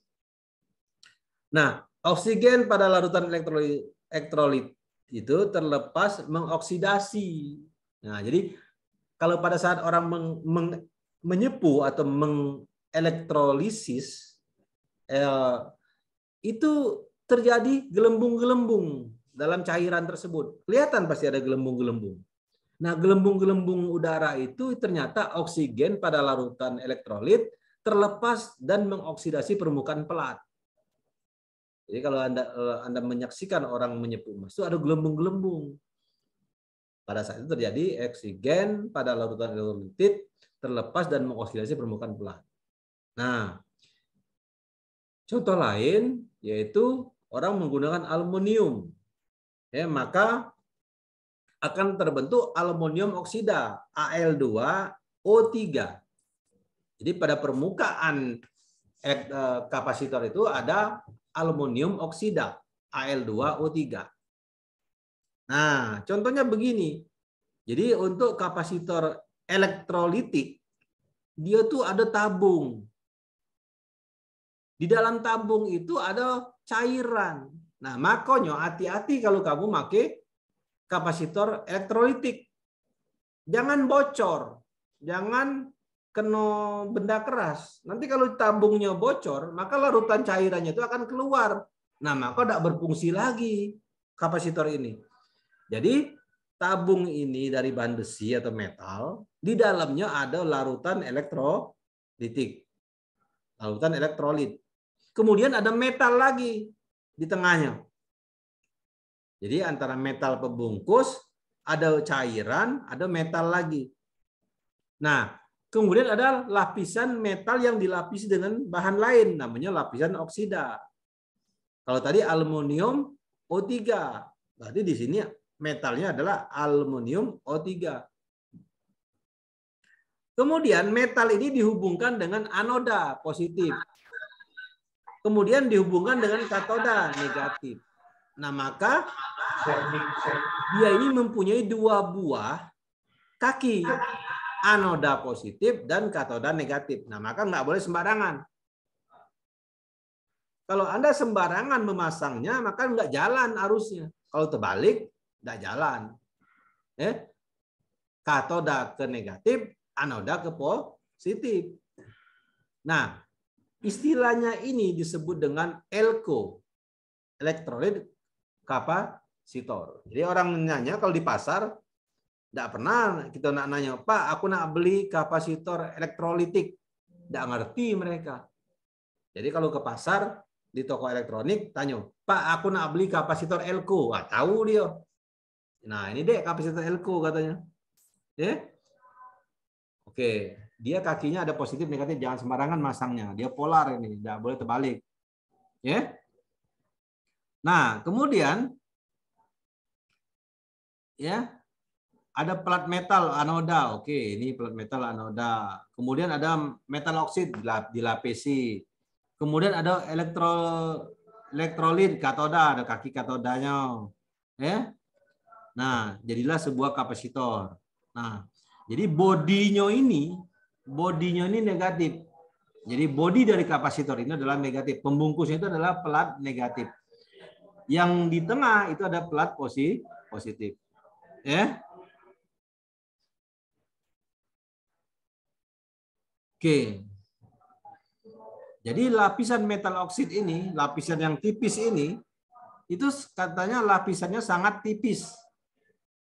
[SPEAKER 2] Nah, oksigen pada larutan elektrolit, itu terlepas mengoksidasi. Nah, jadi kalau pada saat orang meng, meng, menyepuh atau mengelektrolisis eh, itu terjadi gelembung-gelembung dalam cairan tersebut. Kelihatan pasti ada gelembung-gelembung. Nah, gelembung-gelembung udara itu ternyata oksigen pada larutan elektrolit terlepas dan mengoksidasi permukaan pelat. Jadi kalau Anda eh, Anda menyaksikan orang menyepu emas itu ada gelembung-gelembung. Pada saat itu terjadi oksigen pada larutan elektrolit terlepas dan mengoksidasi permukaan pelat. Nah, contoh lain yaitu orang menggunakan aluminium ya, maka akan terbentuk aluminium oksida Al2O3. Jadi pada permukaan eh, eh, kapasitor itu ada aluminium oksida Al2O3. Nah, contohnya begini. Jadi untuk kapasitor elektrolitik dia tuh ada tabung. Di dalam tabung itu ada cairan. Nah, makonyo hati-hati kalau kamu pakai kapasitor elektrolitik. Jangan bocor, jangan kena benda keras. Nanti kalau tabungnya bocor, maka larutan cairannya itu akan keluar. Nah, maka tidak berfungsi lagi kapasitor ini. Jadi, tabung ini dari bahan besi atau metal, di dalamnya ada larutan elektrolitik. Larutan elektrolit. Kemudian ada metal lagi di tengahnya. Jadi antara metal pembungkus ada cairan, ada metal lagi. Nah, kemudian ada lapisan metal yang dilapisi dengan bahan lain namanya lapisan oksida. Kalau tadi aluminium O3, berarti di sini metalnya adalah aluminium O3. Kemudian metal ini dihubungkan dengan anoda positif kemudian dihubungkan dengan katoda negatif. Nah, maka dia ini mempunyai dua buah kaki, anoda positif dan katoda negatif. Nah, maka nggak boleh sembarangan. Kalau Anda sembarangan memasangnya, maka nggak jalan arusnya. Kalau terbalik, nggak jalan. Eh? Katoda ke negatif, anoda ke positif. Nah, Istilahnya ini disebut dengan elko, elektrolit kapasitor. Jadi orang nanya kalau di pasar, tidak pernah kita nak nanya, Pak, aku nak beli kapasitor elektrolitik. Tidak ngerti mereka. Jadi kalau ke pasar, di toko elektronik, tanya, Pak, aku nak beli kapasitor elko. Wah, tahu dia. Nah, ini deh kapasitor elko katanya. Ya? Yeah? Oke. Okay. Dia kakinya ada positif negatif, jangan sembarangan masangnya. Dia polar ini, tidak boleh terbalik. Ya. Nah, kemudian ya, ada plat metal anoda. Oke, ini plat metal anoda. Kemudian ada metal oksid dilapisi. Kemudian ada elektro elektrolit katoda, ada kaki katodanya. Ya. Nah, jadilah sebuah kapasitor. Nah, jadi bodinya ini bodinya ini negatif. Jadi body dari kapasitor ini adalah negatif. Pembungkusnya itu adalah pelat negatif. Yang di tengah itu ada pelat positif. Ya. Oke. Jadi lapisan metal oksid ini, lapisan yang tipis ini, itu katanya lapisannya sangat tipis.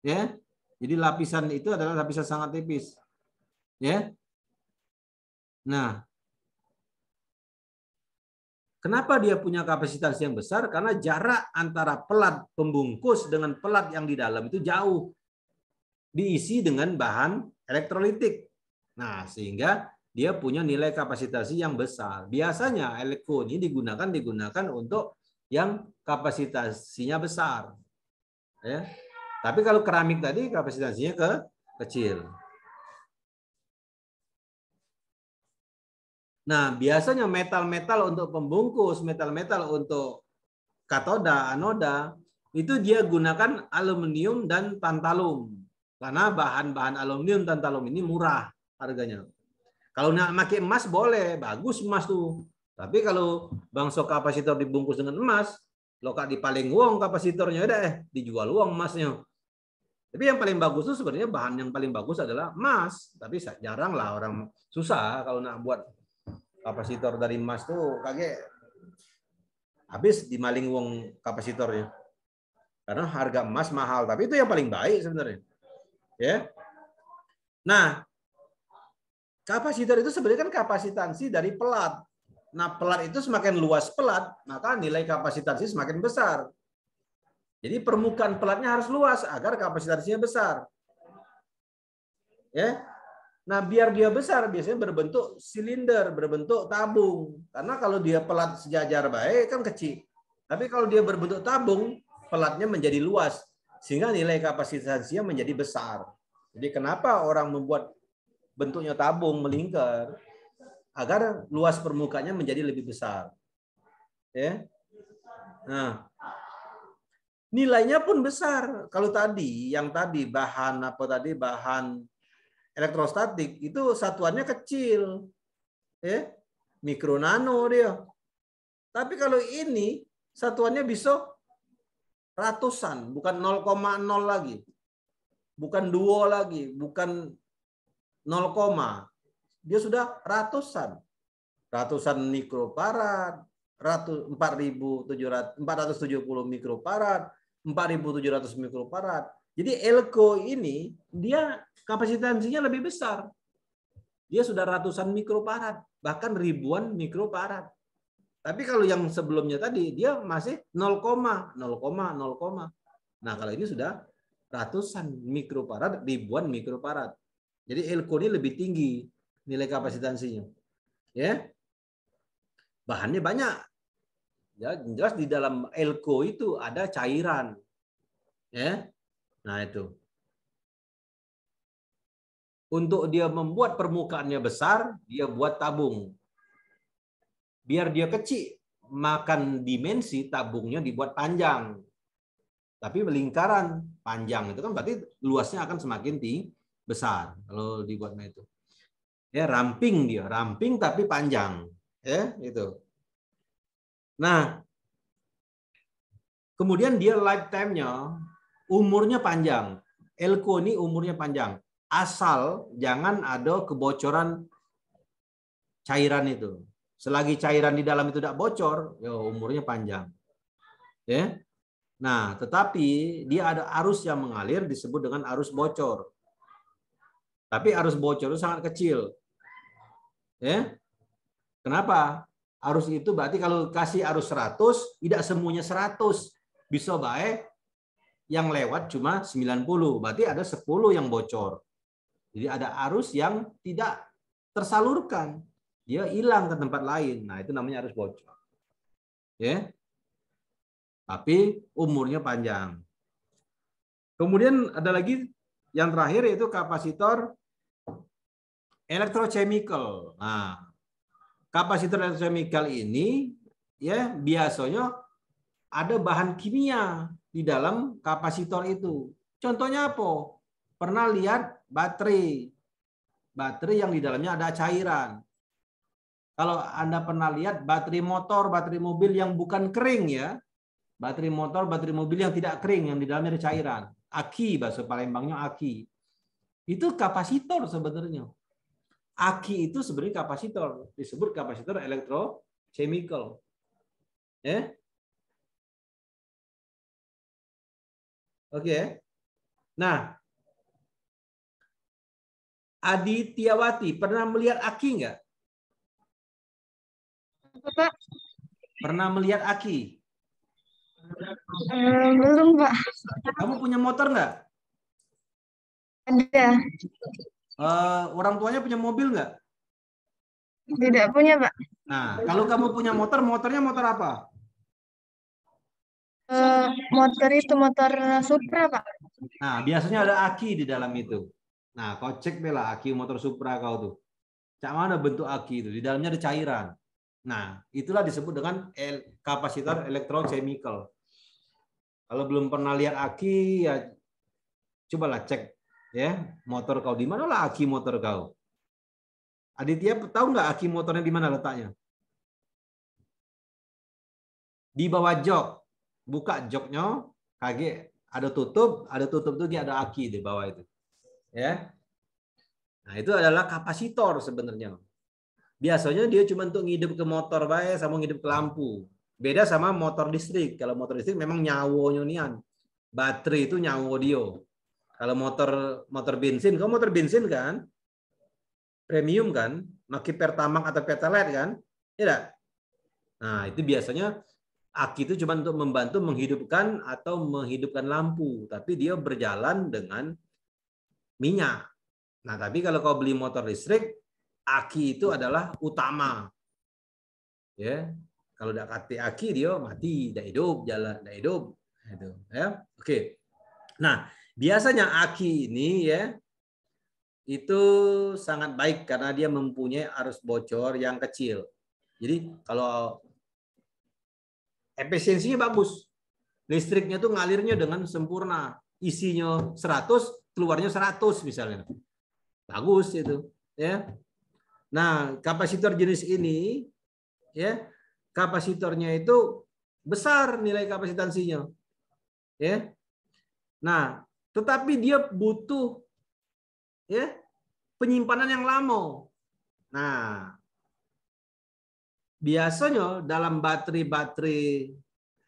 [SPEAKER 2] Ya. Jadi lapisan itu adalah lapisan sangat tipis. Ya. Nah, Kenapa dia punya kapasitas yang besar? Karena jarak antara pelat pembungkus dengan pelat yang di dalam itu jauh. Diisi dengan bahan elektrolitik. Nah, sehingga dia punya nilai kapasitasi yang besar. Biasanya elektronik ini digunakan digunakan untuk yang kapasitasinya besar. Ya. Tapi kalau keramik tadi kapasitasinya ke kecil. Nah, biasanya metal-metal untuk pembungkus, metal-metal untuk katoda, anoda, itu dia gunakan aluminium dan tantalum. Karena bahan-bahan aluminium dan tantalum ini murah harganya. Kalau nak pakai emas boleh, bagus emas tuh. Tapi kalau bangso kapasitor dibungkus dengan emas, lokak di paling uang kapasitornya udah eh dijual uang emasnya. Tapi yang paling bagus tuh sebenarnya bahan yang paling bagus adalah emas. Tapi jarang lah orang susah kalau nak buat kapasitor dari emas tuh kage habis dimaling wong kapasitornya. Karena harga emas mahal, tapi itu yang paling baik sebenarnya. Ya. Nah, kapasitor itu sebenarnya kan kapasitansi dari pelat. Nah, pelat itu semakin luas pelat, maka nilai kapasitansi semakin besar. Jadi permukaan pelatnya harus luas agar kapasitansinya besar. Ya. Nah, biar dia besar biasanya berbentuk silinder, berbentuk tabung. Karena kalau dia pelat sejajar baik kan kecil. Tapi kalau dia berbentuk tabung, pelatnya menjadi luas sehingga nilai kapasitasnya menjadi besar. Jadi kenapa orang membuat bentuknya tabung melingkar agar luas permukaannya menjadi lebih besar. Ya. Nah, nilainya pun besar. Kalau tadi yang tadi bahan apa tadi bahan elektrostatik itu satuannya kecil. Ya, mikro nano dia. Tapi kalau ini satuannya bisa ratusan, bukan 0,0 lagi. Bukan duo lagi, bukan 0, dia sudah ratusan. Ratusan mikroparad ratus empat empat empat ribu tujuh tujuh ratus ratus puluh ribu tujuh 4700 mikroparad jadi elko ini dia kapasitansinya lebih besar. Dia sudah ratusan mikrofarad, bahkan ribuan mikrofarad. Tapi kalau yang sebelumnya tadi dia masih 0, 0, 0, Nah, kalau ini sudah ratusan mikrofarad, ribuan mikrofarad. Jadi elko ini lebih tinggi nilai kapasitansinya. Ya. Bahannya banyak. Ya, jelas di dalam elko itu ada cairan. Ya. Nah, itu. Untuk dia membuat permukaannya besar, dia buat tabung. Biar dia kecil, makan dimensi tabungnya dibuat panjang. Tapi lingkaran panjang itu kan berarti luasnya akan semakin tinggi, besar kalau dibuatnya itu. Ya, ramping dia, ramping tapi panjang. Ya, itu. Nah, kemudian dia lifetime-nya umurnya panjang. Elko ini umurnya panjang. Asal jangan ada kebocoran cairan itu. Selagi cairan di dalam itu tidak bocor, ya umurnya panjang. Ya. Nah, tetapi dia ada arus yang mengalir disebut dengan arus bocor. Tapi arus bocor itu sangat kecil. Ya. Kenapa? Arus itu berarti kalau kasih arus 100, tidak semuanya 100. Bisa baik yang lewat cuma 90, berarti ada 10 yang bocor. Jadi ada arus yang tidak tersalurkan. Dia hilang ke tempat lain. Nah, itu namanya arus bocor. Ya. Tapi umurnya panjang. Kemudian ada lagi yang terakhir yaitu kapasitor elektrochemical. Nah, kapasitor elektrochemical ini ya biasanya ada bahan kimia di dalam kapasitor itu. Contohnya apa? Pernah lihat baterai. Baterai yang di dalamnya ada cairan. Kalau Anda pernah lihat baterai motor, baterai mobil yang bukan kering ya. Baterai motor, baterai mobil yang tidak kering, yang di dalamnya ada cairan. Aki, bahasa Palembangnya aki. Itu kapasitor sebenarnya. Aki itu sebenarnya kapasitor, disebut kapasitor
[SPEAKER 1] elektrochemical. Ya. Oke. Okay. Nah, Adityawati pernah melihat Aki nggak?
[SPEAKER 2] Pak. Pernah melihat Aki? Hmm, belum Pak. Kamu punya motor nggak? Ada. Uh, orang tuanya punya mobil nggak? Tidak punya Pak. Nah, kalau kamu punya motor, motornya motor apa?
[SPEAKER 1] Eh, motor itu motor Supra, Pak.
[SPEAKER 2] Nah, biasanya ada aki di dalam itu. Nah, kau cek bela aki motor Supra kau tuh. Cak mana bentuk aki itu? Di dalamnya ada cairan. Nah, itulah disebut dengan el kapasitor elektrochemical. Kalau belum pernah lihat aki, ya cobalah cek ya motor kau di mana lah aki motor kau. Aditya tahu nggak aki motornya di mana letaknya? Di bawah jok, buka joknya, kaki ada tutup, ada tutup tuh dia ada aki di bawah itu. Ya. Nah, itu adalah kapasitor sebenarnya. Biasanya dia cuma untuk ngidup ke motor baik sama ngidup ke lampu. Beda sama motor listrik. Kalau motor listrik memang nyawo nian Baterai itu nyawo dia. Kalau motor motor bensin, kalau motor bensin kan? Premium kan? Maki pertamax atau pertalite kan? Tidak. Iya nah, itu biasanya aki itu cuma untuk membantu menghidupkan atau menghidupkan lampu, tapi dia berjalan dengan minyak. Nah, tapi kalau kau beli motor listrik, aki itu adalah utama. Ya. Kalau tidak kati aki dia mati, tidak hidup, jalan tidak hidup. Gitu, ya. Oke. Nah, biasanya aki ini ya itu sangat baik karena dia mempunyai arus bocor yang kecil. Jadi kalau efisiensinya bagus. Listriknya tuh ngalirnya dengan sempurna. Isinya 100, keluarnya 100 misalnya. Bagus itu, ya. Nah, kapasitor jenis ini ya, kapasitornya itu besar nilai kapasitansinya. Ya. Nah, tetapi dia butuh ya penyimpanan yang lama. Nah, biasanya dalam baterai-baterai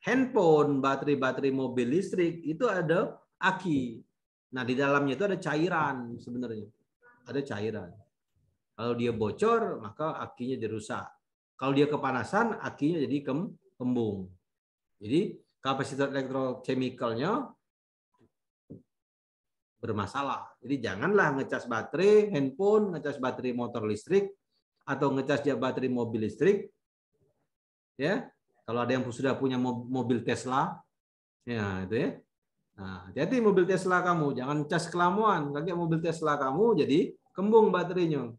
[SPEAKER 2] handphone, baterai-baterai mobil listrik itu ada aki. Nah, di dalamnya itu ada cairan sebenarnya. Ada cairan. Kalau dia bocor, maka akinya dirusak. Kalau dia kepanasan, akinya jadi kembung. Jadi kapasitas elektrochemicalnya bermasalah. Jadi janganlah ngecas baterai handphone, ngecas baterai motor listrik, atau ngecas baterai mobil listrik ya kalau ada yang sudah punya mobil Tesla ya itu ya nah jadi mobil Tesla kamu jangan cas kelamuan lagi mobil Tesla kamu jadi kembung baterainya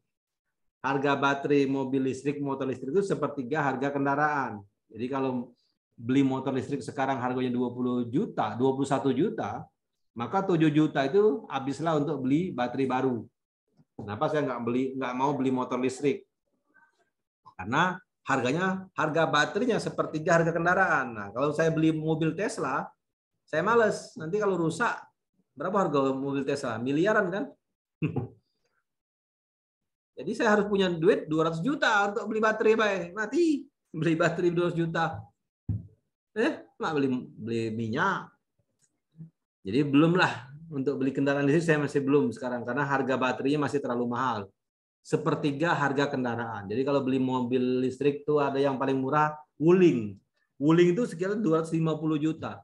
[SPEAKER 2] harga baterai mobil listrik motor listrik itu sepertiga harga kendaraan jadi kalau beli motor listrik sekarang harganya 20 juta 21 juta maka 7 juta itu habislah untuk beli baterai baru kenapa saya nggak beli nggak mau beli motor listrik karena harganya harga baterainya sepertiga harga kendaraan. Nah, kalau saya beli mobil Tesla, saya males. Nanti kalau rusak, berapa harga mobil Tesla? Miliaran kan? *laughs* Jadi saya harus punya duit 200 juta untuk beli baterai, Pak. Mati beli baterai 200 juta. Eh, mak beli beli minyak. Jadi belumlah untuk beli kendaraan listrik saya masih belum sekarang karena harga baterainya masih terlalu mahal sepertiga harga kendaraan. Jadi kalau beli mobil listrik tuh ada yang paling murah Wuling. Wuling itu sekitar 250 juta.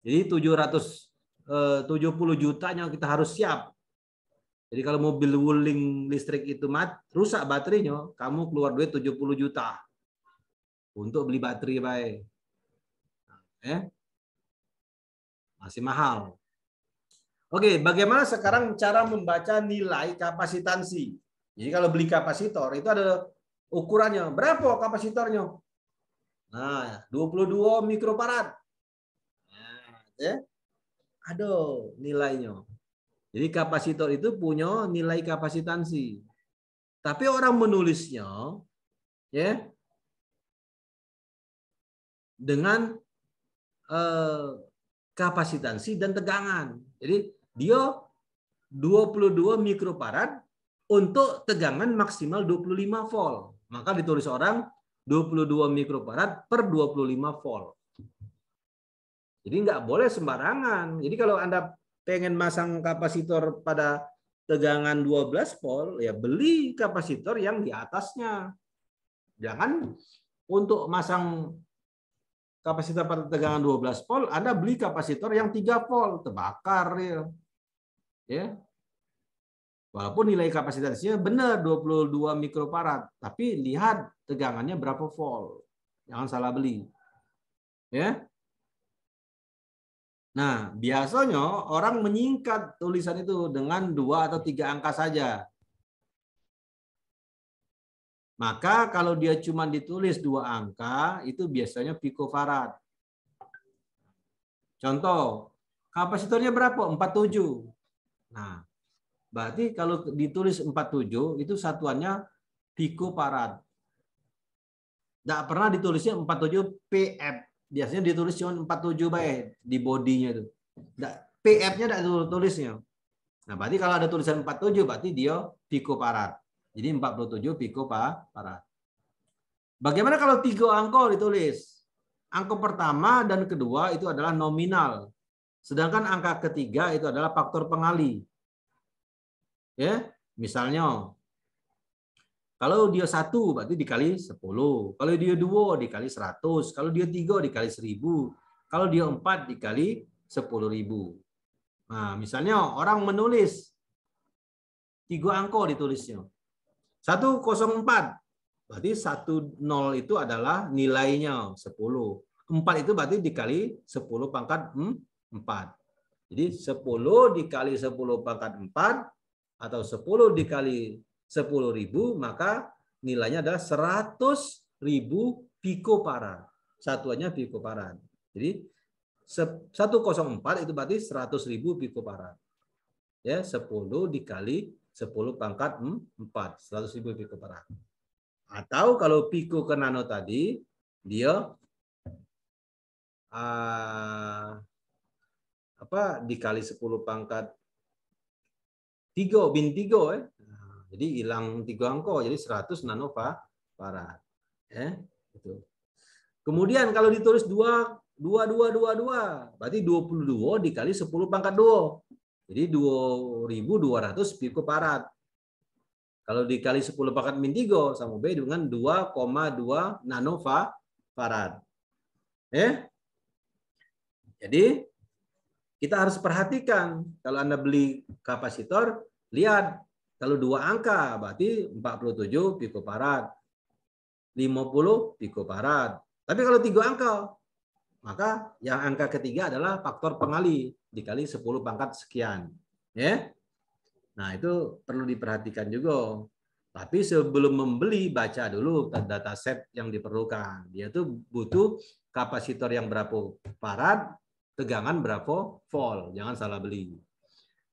[SPEAKER 2] Jadi 700 70 yang kita harus siap. Jadi kalau mobil Wuling listrik itu mat, rusak baterainya, kamu keluar duit 70 juta untuk beli baterai baik. Nah, eh? Masih mahal. Oke, bagaimana sekarang cara membaca nilai kapasitansi? Jadi kalau beli kapasitor itu ada ukurannya. Berapa kapasitornya? Nah, 22 mikrofarad. Nah, ya. Aduh, nilainya. Jadi kapasitor itu punya nilai kapasitansi. Tapi orang menulisnya ya dengan eh, kapasitansi dan tegangan. Jadi dia 22 mikrofarad untuk tegangan maksimal 25 volt. Maka ditulis orang 22 mikrofarad per 25 volt. Jadi nggak boleh sembarangan. Jadi kalau Anda pengen masang kapasitor pada tegangan 12 volt, ya beli kapasitor yang di atasnya. Jangan untuk masang kapasitor pada tegangan 12 volt, Anda beli kapasitor yang 3 volt, terbakar. Ya. ya. Walaupun nilai kapasitasnya benar 22 mikrofarad, tapi lihat tegangannya berapa volt. Jangan salah beli. Ya. Nah, biasanya orang menyingkat tulisan itu dengan dua atau tiga angka saja. Maka kalau dia cuma ditulis dua angka, itu biasanya picofarad. Contoh, kapasitornya berapa? 47. Nah, Berarti kalau ditulis 47 itu satuannya pikoparad. Tidak pernah ditulisnya 47 PF. Biasanya ditulis cuma 47 baik di bodinya itu. PF-nya tidak tulisnya. Nah, berarti kalau ada tulisan 47 berarti dia pikoparad. Jadi 47 pikoparad. Bagaimana kalau tiga angka ditulis? Angka pertama dan kedua itu adalah nominal. Sedangkan angka ketiga itu adalah faktor pengali. Ya, misalnya kalau dia satu berarti dikali 10. Kalau dia dua dikali 100. Kalau dia tiga dikali 1000. Kalau dia empat dikali 10.000. Nah, misalnya orang menulis tiga angka ditulisnya. 104 berarti 10 itu adalah nilainya 10. 4 itu berarti dikali 10 pangkat 4. Jadi 10 dikali 10 pangkat 4 atau 10 dikali 10 ribu, maka nilainya adalah 100 ribu pikoparan. Satuannya pikoparan. Jadi 104 itu berarti 100 ribu pikoparan. Ya, 10 dikali 10 pangkat 4, 100 ribu pikoparan. Atau kalau piko ke nano tadi, dia uh, apa dikali 10 pangkat tiga bin tiga eh. jadi hilang tiga angka jadi 100 nanofarad. Eh, gitu. Kemudian kalau ditulis 2 dua dua dua dua berarti 22 dikali 10 pangkat 2. Jadi 2200 picofarad. Kalau dikali 10 pangkat min 3 sama B dengan 2,2 nanofarad. Eh? Jadi kita harus perhatikan kalau Anda beli kapasitor, lihat kalau dua angka berarti 47 pikofarad. 50 pikofarad. Tapi kalau tiga angka maka yang angka ketiga adalah faktor pengali dikali 10 pangkat sekian. Ya. Nah, itu perlu diperhatikan juga. Tapi sebelum membeli baca dulu data set yang diperlukan. Dia tuh butuh kapasitor yang berapa farad, tegangan berapa volt, jangan salah beli.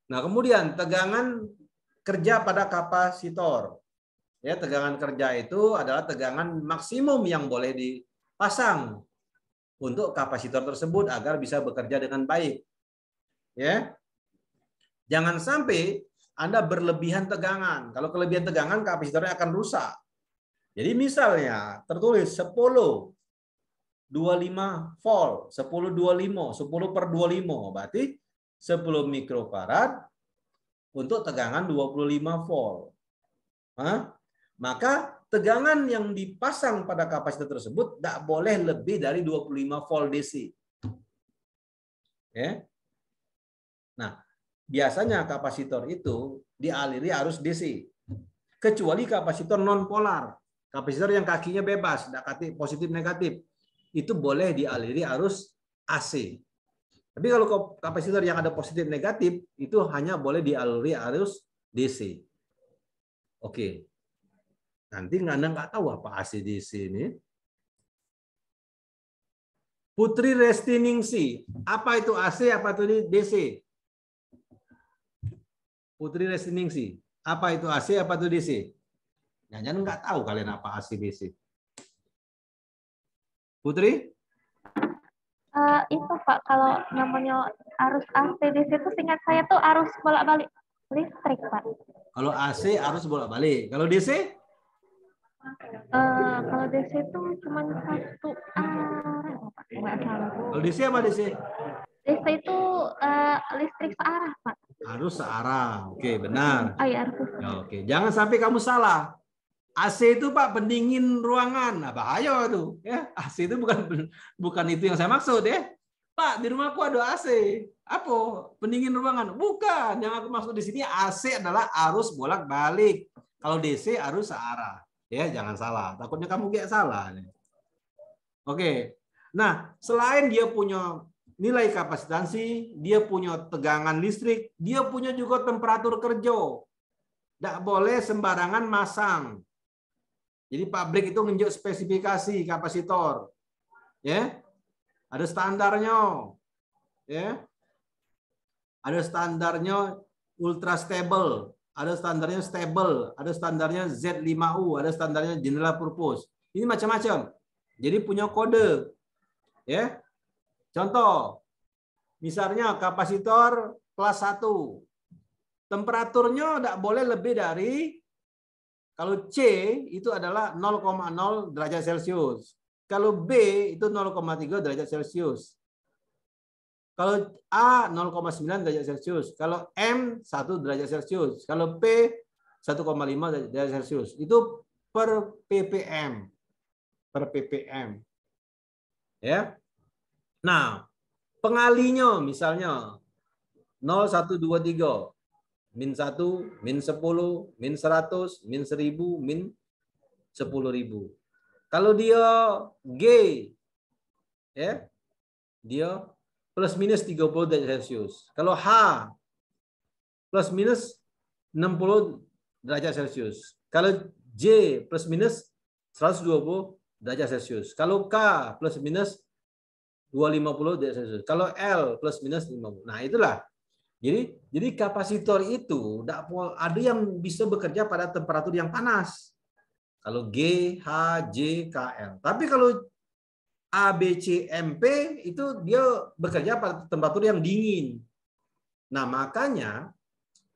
[SPEAKER 2] Nah, kemudian tegangan kerja pada kapasitor. Ya, tegangan kerja itu adalah tegangan maksimum yang boleh dipasang untuk kapasitor tersebut agar bisa bekerja dengan baik. Ya. Jangan sampai Anda berlebihan tegangan. Kalau kelebihan tegangan kapasitornya akan rusak. Jadi misalnya tertulis 10 25 volt, 10 25, 10 per 25, berarti 10 mikrofarad untuk tegangan 25 volt. Hah? Maka tegangan yang dipasang pada kapasitor tersebut tidak boleh lebih dari 25 volt DC. Ya. Nah, biasanya kapasitor itu dialiri arus DC. Kecuali kapasitor non polar, kapasitor yang kakinya bebas, tidak positif negatif itu boleh dialiri arus AC. Tapi kalau kapasitor yang ada positif negatif itu hanya boleh dialiri arus DC. Oke. Nanti Anda nggak tahu apa AC DC ini. Putri Restiningsi. Apa itu AC, apa itu DC? Putri Restiningsi. Apa itu AC, apa itu DC? Jangan-jangan nggak tahu kalian apa AC DC. Putri?
[SPEAKER 1] Uh, itu Pak, kalau
[SPEAKER 2] namanya arus AC di situ ingat saya tuh arus bolak-balik listrik Pak. Kalau AC arus bolak-balik, kalau DC? Uh, eh, kalau DC itu cuma satu arah Kalau DC apa DC?
[SPEAKER 1] DC itu uh, listrik searah
[SPEAKER 2] Pak. Arus searah, oke benar. Oh, iya, arus. Ya, oke, jangan sampai kamu salah. AC itu Pak pendingin ruangan. Nah, bahaya itu. Ya, AC itu bukan *laughs* bukan itu yang saya maksud ya. Pak, di rumahku ada AC. Apa? Pendingin ruangan. Bukan. Yang aku maksud di sini AC adalah arus bolak-balik. Kalau DC arus searah. Ya, jangan salah. Takutnya kamu kayak salah. Ya. Oke. Nah, selain dia punya nilai kapasitansi, dia punya tegangan listrik, dia punya juga temperatur kerja. Tidak boleh sembarangan masang. Jadi pabrik itu menunjuk spesifikasi kapasitor. Ya. Ada standarnya. Ya. Ada standarnya ultra stable, ada standarnya stable, ada standarnya Z5U, ada standarnya general purpose. Ini macam-macam. Jadi punya kode. Ya. Contoh misalnya kapasitor kelas 1. Temperaturnya tidak boleh lebih dari kalau C itu adalah 0,0 derajat Celcius. Kalau B itu 0,3 derajat Celcius. Kalau A 0,9 derajat Celcius, kalau M 1 derajat Celcius, kalau P 1,5 derajat Celcius. Itu per ppm. Per ppm. Ya. Nah, pengalinya misalnya 0123 min 1, min 10, min 100, min 1000, min 10.000. Kalau dia G, ya, dia plus minus 30 derajat Celcius. Kalau H, plus minus 60 derajat Celcius. Kalau J plus minus 120 derajat Celcius. Kalau K plus minus 250 derajat Celcius. Kalau L plus minus 50. Nah, itulah jadi jadi kapasitor itu ada yang bisa bekerja pada temperatur yang panas. Kalau G, H, J, K, L. Tapi kalau A, B, C, M, P itu dia bekerja pada temperatur yang dingin. Nah, makanya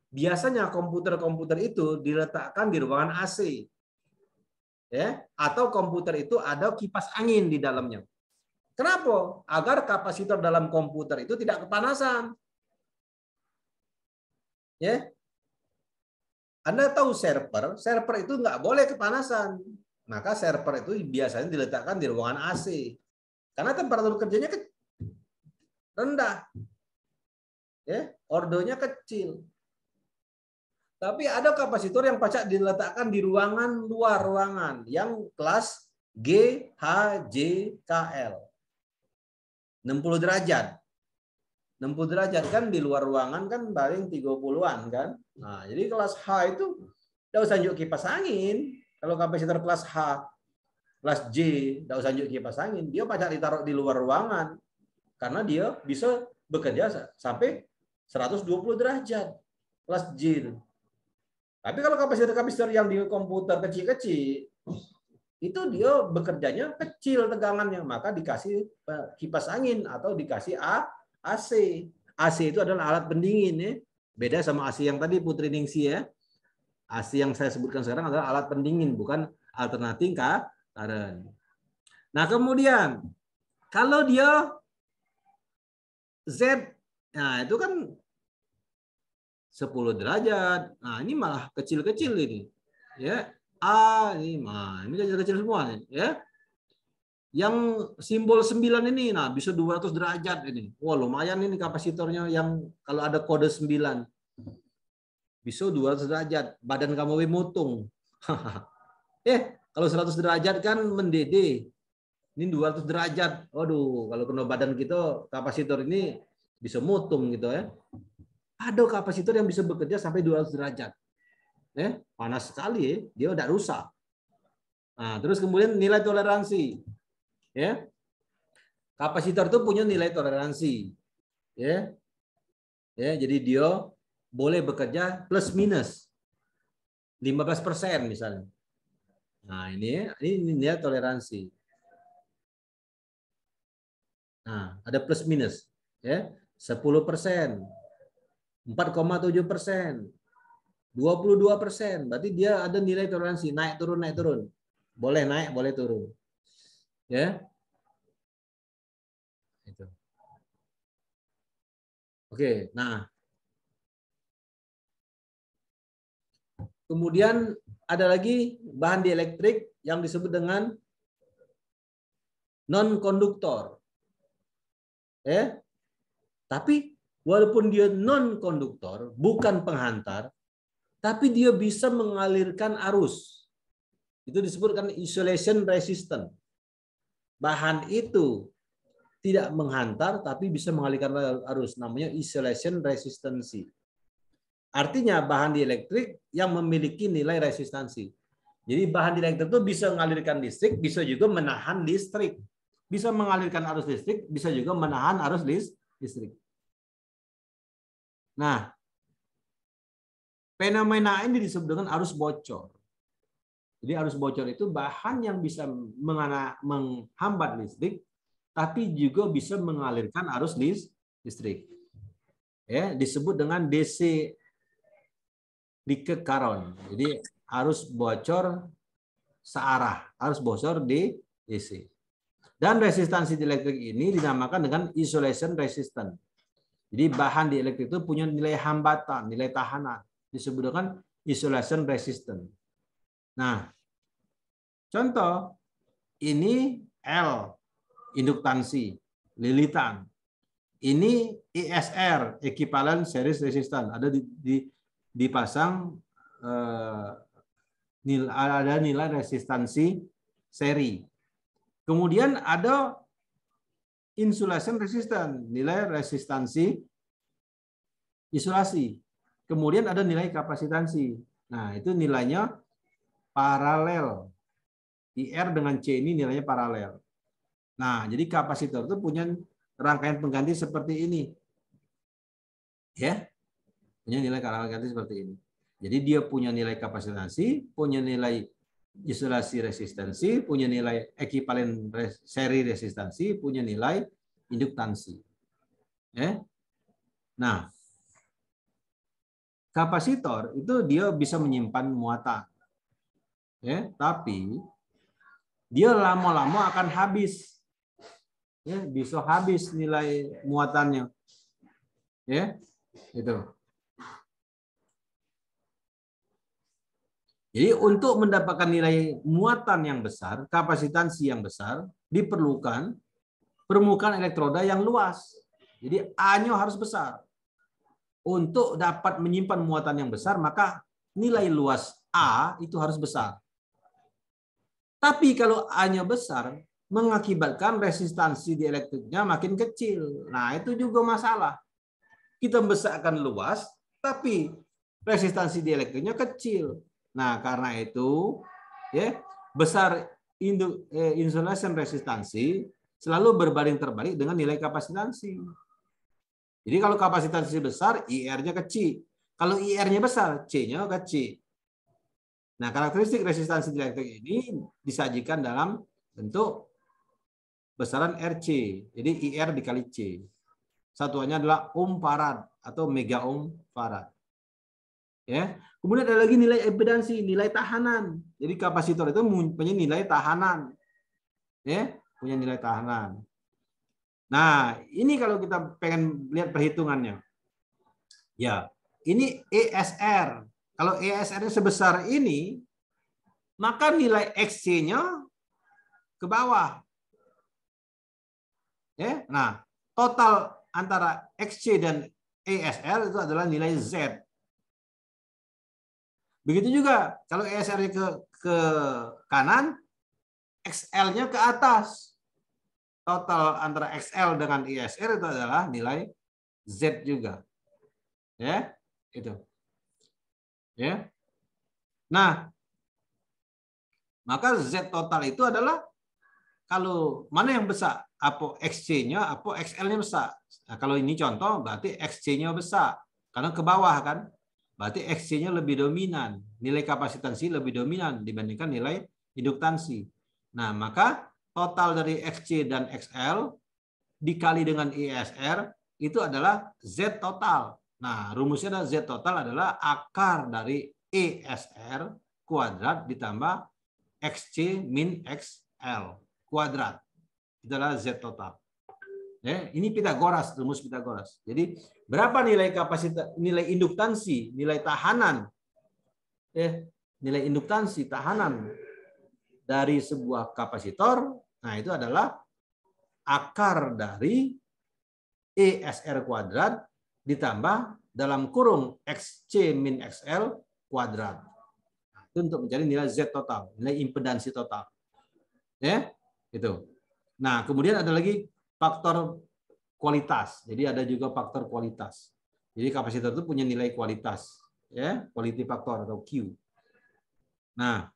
[SPEAKER 2] biasanya komputer-komputer itu diletakkan di ruangan AC. Ya, atau komputer itu ada kipas angin di dalamnya. Kenapa? Agar kapasitor dalam komputer itu tidak kepanasan. Ya. Anda tahu server, server itu nggak boleh kepanasan. Maka server itu biasanya diletakkan di ruangan AC. Karena temperatur kerjanya rendah. Ya, ordonya kecil. Tapi ada kapasitor yang pacak diletakkan di ruangan luar ruangan yang kelas G, H, J, K, L. 60 derajat. 60 derajat kan di luar ruangan kan paling 30-an kan. Nah, jadi kelas H itu tidak usah nyuk kipas angin. Kalau kapasitor kelas H, kelas J, tidak usah nyuk kipas angin. Dia pacar ditaruh di luar ruangan. Karena dia bisa bekerja sampai 120 derajat. Kelas J Tapi kalau kapasitor-kapasitor yang di komputer kecil-kecil, itu dia bekerjanya kecil tegangannya. Maka dikasih eh, kipas angin atau dikasih A AC. AC itu adalah alat pendingin ya. Beda sama AC yang tadi Putri Ningsi ya. AC yang saya sebutkan sekarang adalah alat pendingin, bukan alternatif current. Nah, kemudian kalau dia Z, nah itu kan 10 derajat. Nah, ini malah kecil-kecil ini. Ya. A ini, malah ini kecil-kecil semua ya. Yang simbol 9 ini, nah bisa 200 derajat ini. Wah lumayan ini kapasitornya yang kalau ada kode 9. Bisa 200 derajat, badan kamu mutung. *laughs* eh, kalau 100 derajat kan mendidih. Ini 200 derajat. Waduh, kalau kena badan kita kapasitor ini bisa mutung gitu ya. Ada kapasitor yang bisa bekerja sampai 200 derajat. Eh, panas sekali, eh. dia udah rusak. Nah, terus kemudian nilai toleransi. Ya. Kapasitor itu punya nilai toleransi. Ya. Ya, jadi dia boleh bekerja plus minus 15% misalnya. Nah, ini ini nilai toleransi. Nah, ada plus minus ya. 10%, 4,7%, persen 22%. persen Berarti dia ada nilai toleransi, naik turun naik turun. Boleh naik, boleh turun
[SPEAKER 1] ya itu oke nah
[SPEAKER 2] kemudian ada lagi bahan dielektrik yang disebut dengan non konduktor ya tapi walaupun dia non konduktor bukan penghantar tapi dia bisa mengalirkan arus itu disebutkan insulation resistant bahan itu tidak menghantar tapi bisa mengalihkan arus namanya isolation resistance. Artinya bahan di elektrik yang memiliki nilai resistansi. Jadi bahan di elektrik itu bisa mengalirkan listrik, bisa juga menahan listrik. Bisa mengalirkan arus listrik, bisa juga menahan arus listrik. Nah, fenomena ini disebut dengan arus bocor. Jadi arus bocor itu bahan yang bisa menghambat listrik, tapi juga bisa mengalirkan arus listrik. Ya, disebut dengan DC dikekaron. Jadi arus bocor searah, arus bocor di DC. Dan resistansi di elektrik ini dinamakan dengan isolation resistance. Jadi bahan di elektrik itu punya nilai hambatan, nilai tahanan. Disebut dengan isolation resistance. Nah, contoh ini L induktansi, lilitan. Ini ISR, ekipalan series resistan ada di, di dipasang eh, nil, ada nilai resistansi seri. Kemudian ada insulation resistan nilai resistansi isolasi. Kemudian ada nilai kapasitansi. Nah, itu nilainya paralel. IR dengan C ini nilainya paralel. Nah, jadi kapasitor itu punya rangkaian pengganti seperti ini. Ya. Punya nilai paralel seperti ini. Jadi dia punya nilai kapasitansi, punya nilai isolasi resistensi, punya nilai ekivalen seri resistansi, punya nilai induktansi. Ya. Nah, kapasitor itu dia bisa menyimpan muatan ya, tapi dia lama-lama akan habis. Ya, bisa habis nilai muatannya.
[SPEAKER 1] Ya, itu.
[SPEAKER 2] Jadi untuk mendapatkan nilai muatan yang besar, kapasitansi yang besar, diperlukan permukaan elektroda yang luas. Jadi A-nya harus besar. Untuk dapat menyimpan muatan yang besar, maka nilai luas A itu harus besar. Tapi kalau A-nya besar, mengakibatkan resistansi di elektriknya makin kecil. Nah, itu juga masalah. Kita membesarkan luas, tapi resistansi di elektriknya kecil. Nah, karena itu ya besar insulasi eh, insulation resistansi selalu berbanding terbalik dengan nilai kapasitansi. Jadi kalau kapasitansi besar, IR-nya kecil. Kalau IR-nya besar, C-nya kecil. Nah, karakteristik resistansi dielektrik ini disajikan dalam bentuk besaran RC. Jadi IR dikali C. Satuannya adalah ohm farad atau mega ohm farad. Ya. Kemudian ada lagi nilai impedansi, nilai tahanan. Jadi kapasitor itu punya nilai tahanan. Ya, punya nilai tahanan. Nah, ini kalau kita pengen lihat perhitungannya. Ya, ini ESR kalau ESR-nya sebesar ini, maka nilai XC-nya ke bawah. Ya, nah, total antara XC dan ESR itu adalah nilai Z. Begitu juga kalau esr ke, ke kanan, XL-nya ke atas. Total antara XL dengan ISR itu adalah nilai
[SPEAKER 1] Z juga. Ya, itu. Ya. Nah, maka Z total itu adalah
[SPEAKER 2] kalau mana yang besar? apo XC-nya, apo XL-nya besar? Nah, kalau ini contoh berarti XC-nya besar karena ke bawah kan. Berarti XC-nya lebih dominan, nilai kapasitansi lebih dominan dibandingkan nilai induktansi. Nah, maka total dari XC dan XL dikali dengan ISR itu adalah Z total. Nah, rumusnya adalah Z total adalah akar dari ESR kuadrat ditambah XC min XL kuadrat. Itu adalah Z total. Ya, ini Pitagoras, rumus Pitagoras. Jadi berapa nilai kapasitas, nilai induktansi, nilai tahanan, ya, nilai induktansi tahanan dari sebuah kapasitor? Nah itu adalah akar dari ESR kuadrat ditambah dalam kurung xc min xl kuadrat. Nah, itu untuk mencari nilai z total, nilai impedansi total. Ya, itu. Nah, kemudian ada lagi faktor kualitas. Jadi ada juga faktor kualitas. Jadi kapasitor itu punya nilai kualitas, ya, quality factor atau Q. Nah,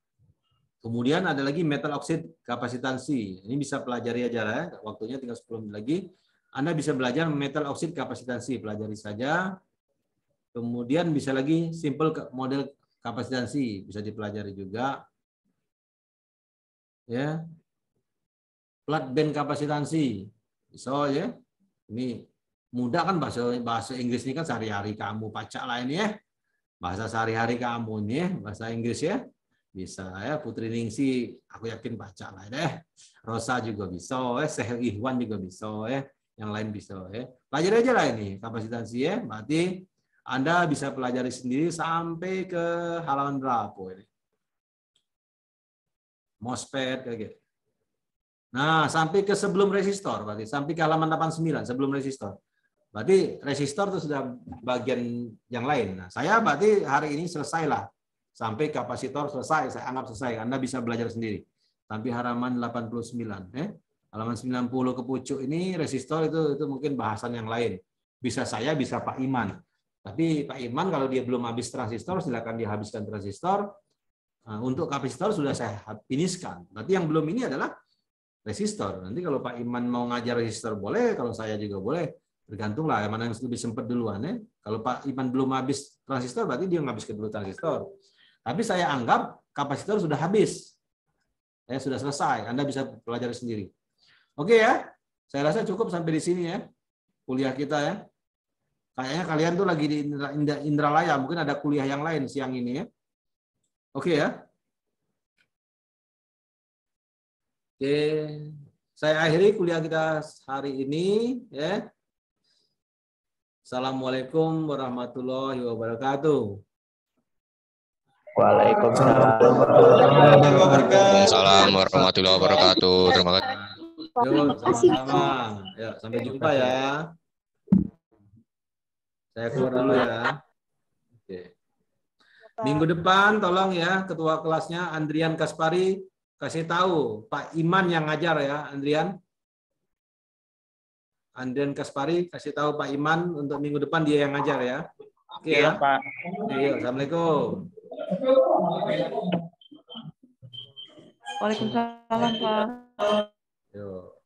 [SPEAKER 2] kemudian ada lagi metal oxide kapasitansi. Ini bisa pelajari aja ya, waktunya tinggal 10 menit lagi. Anda bisa belajar metal oxide kapasitansi, pelajari saja. Kemudian bisa lagi simple model kapasitansi, bisa dipelajari juga. Ya. Plat band kapasitansi. So ya. Ini mudah kan bahasa bahasa Inggris ini kan sehari-hari kamu pacak lah ini ya. Bahasa sehari-hari kamu ini ya, bahasa Inggris ya. Bisa ya Putri Ningsi, aku yakin baca lah deh. Ya. Rosa juga bisa, ya. Sehel Ihwan juga bisa ya yang lain bisa ya. Pelajari aja lah ini kapasitansi ya. Berarti Anda bisa pelajari sendiri sampai ke halaman berapa ini. MOSFET kayak gitu. Nah, sampai ke sebelum resistor berarti sampai ke halaman 89 sebelum resistor. Berarti resistor itu sudah bagian yang lain. Nah, saya berarti hari ini selesailah sampai kapasitor selesai, saya anggap selesai. Anda bisa belajar sendiri sampai halaman 89 ya. Halaman 90 ke pucuk ini resistor itu itu mungkin bahasan yang lain. Bisa saya, bisa Pak Iman. Tapi Pak Iman kalau dia belum habis transistor, silakan dihabiskan transistor. Eh, untuk kapasitor sudah saya finishkan. Berarti yang belum ini adalah resistor. Nanti kalau Pak Iman mau ngajar resistor boleh, kalau saya juga boleh. Tergantunglah yang mana yang lebih sempat duluan ya. Kalau Pak Iman belum habis transistor, berarti dia nggak habiskan dulu transistor. Tapi saya anggap kapasitor sudah habis. Ya, sudah selesai. Anda bisa pelajari sendiri. Oke ya, saya rasa cukup sampai di sini ya kuliah kita ya. Kayaknya kalian tuh lagi di Indra, Indra, Indralaya, mungkin ada kuliah yang lain siang ini ya.
[SPEAKER 1] Oke ya. Oke, saya akhiri kuliah kita hari ini ya.
[SPEAKER 2] Assalamualaikum warahmatullahi wabarakatuh. Waalaikumsalam warahmatullahi
[SPEAKER 1] wabarakatuh. Waalaikumsalam warahmatullahi wabarakatuh. Terima kasih
[SPEAKER 2] sama Ya, sampai jumpa ya. Saya keluar dulu ya. Oke. Minggu depan tolong ya ketua kelasnya Andrian Kaspari kasih tahu Pak Iman yang ngajar ya, Andrian. Andrian Kaspari kasih tahu Pak Iman untuk minggu depan dia yang ngajar ya. Oke iya, ya,
[SPEAKER 1] Pak. Ayo,
[SPEAKER 2] Assalamualaikum.
[SPEAKER 1] Waalaikumsalam, Pak. the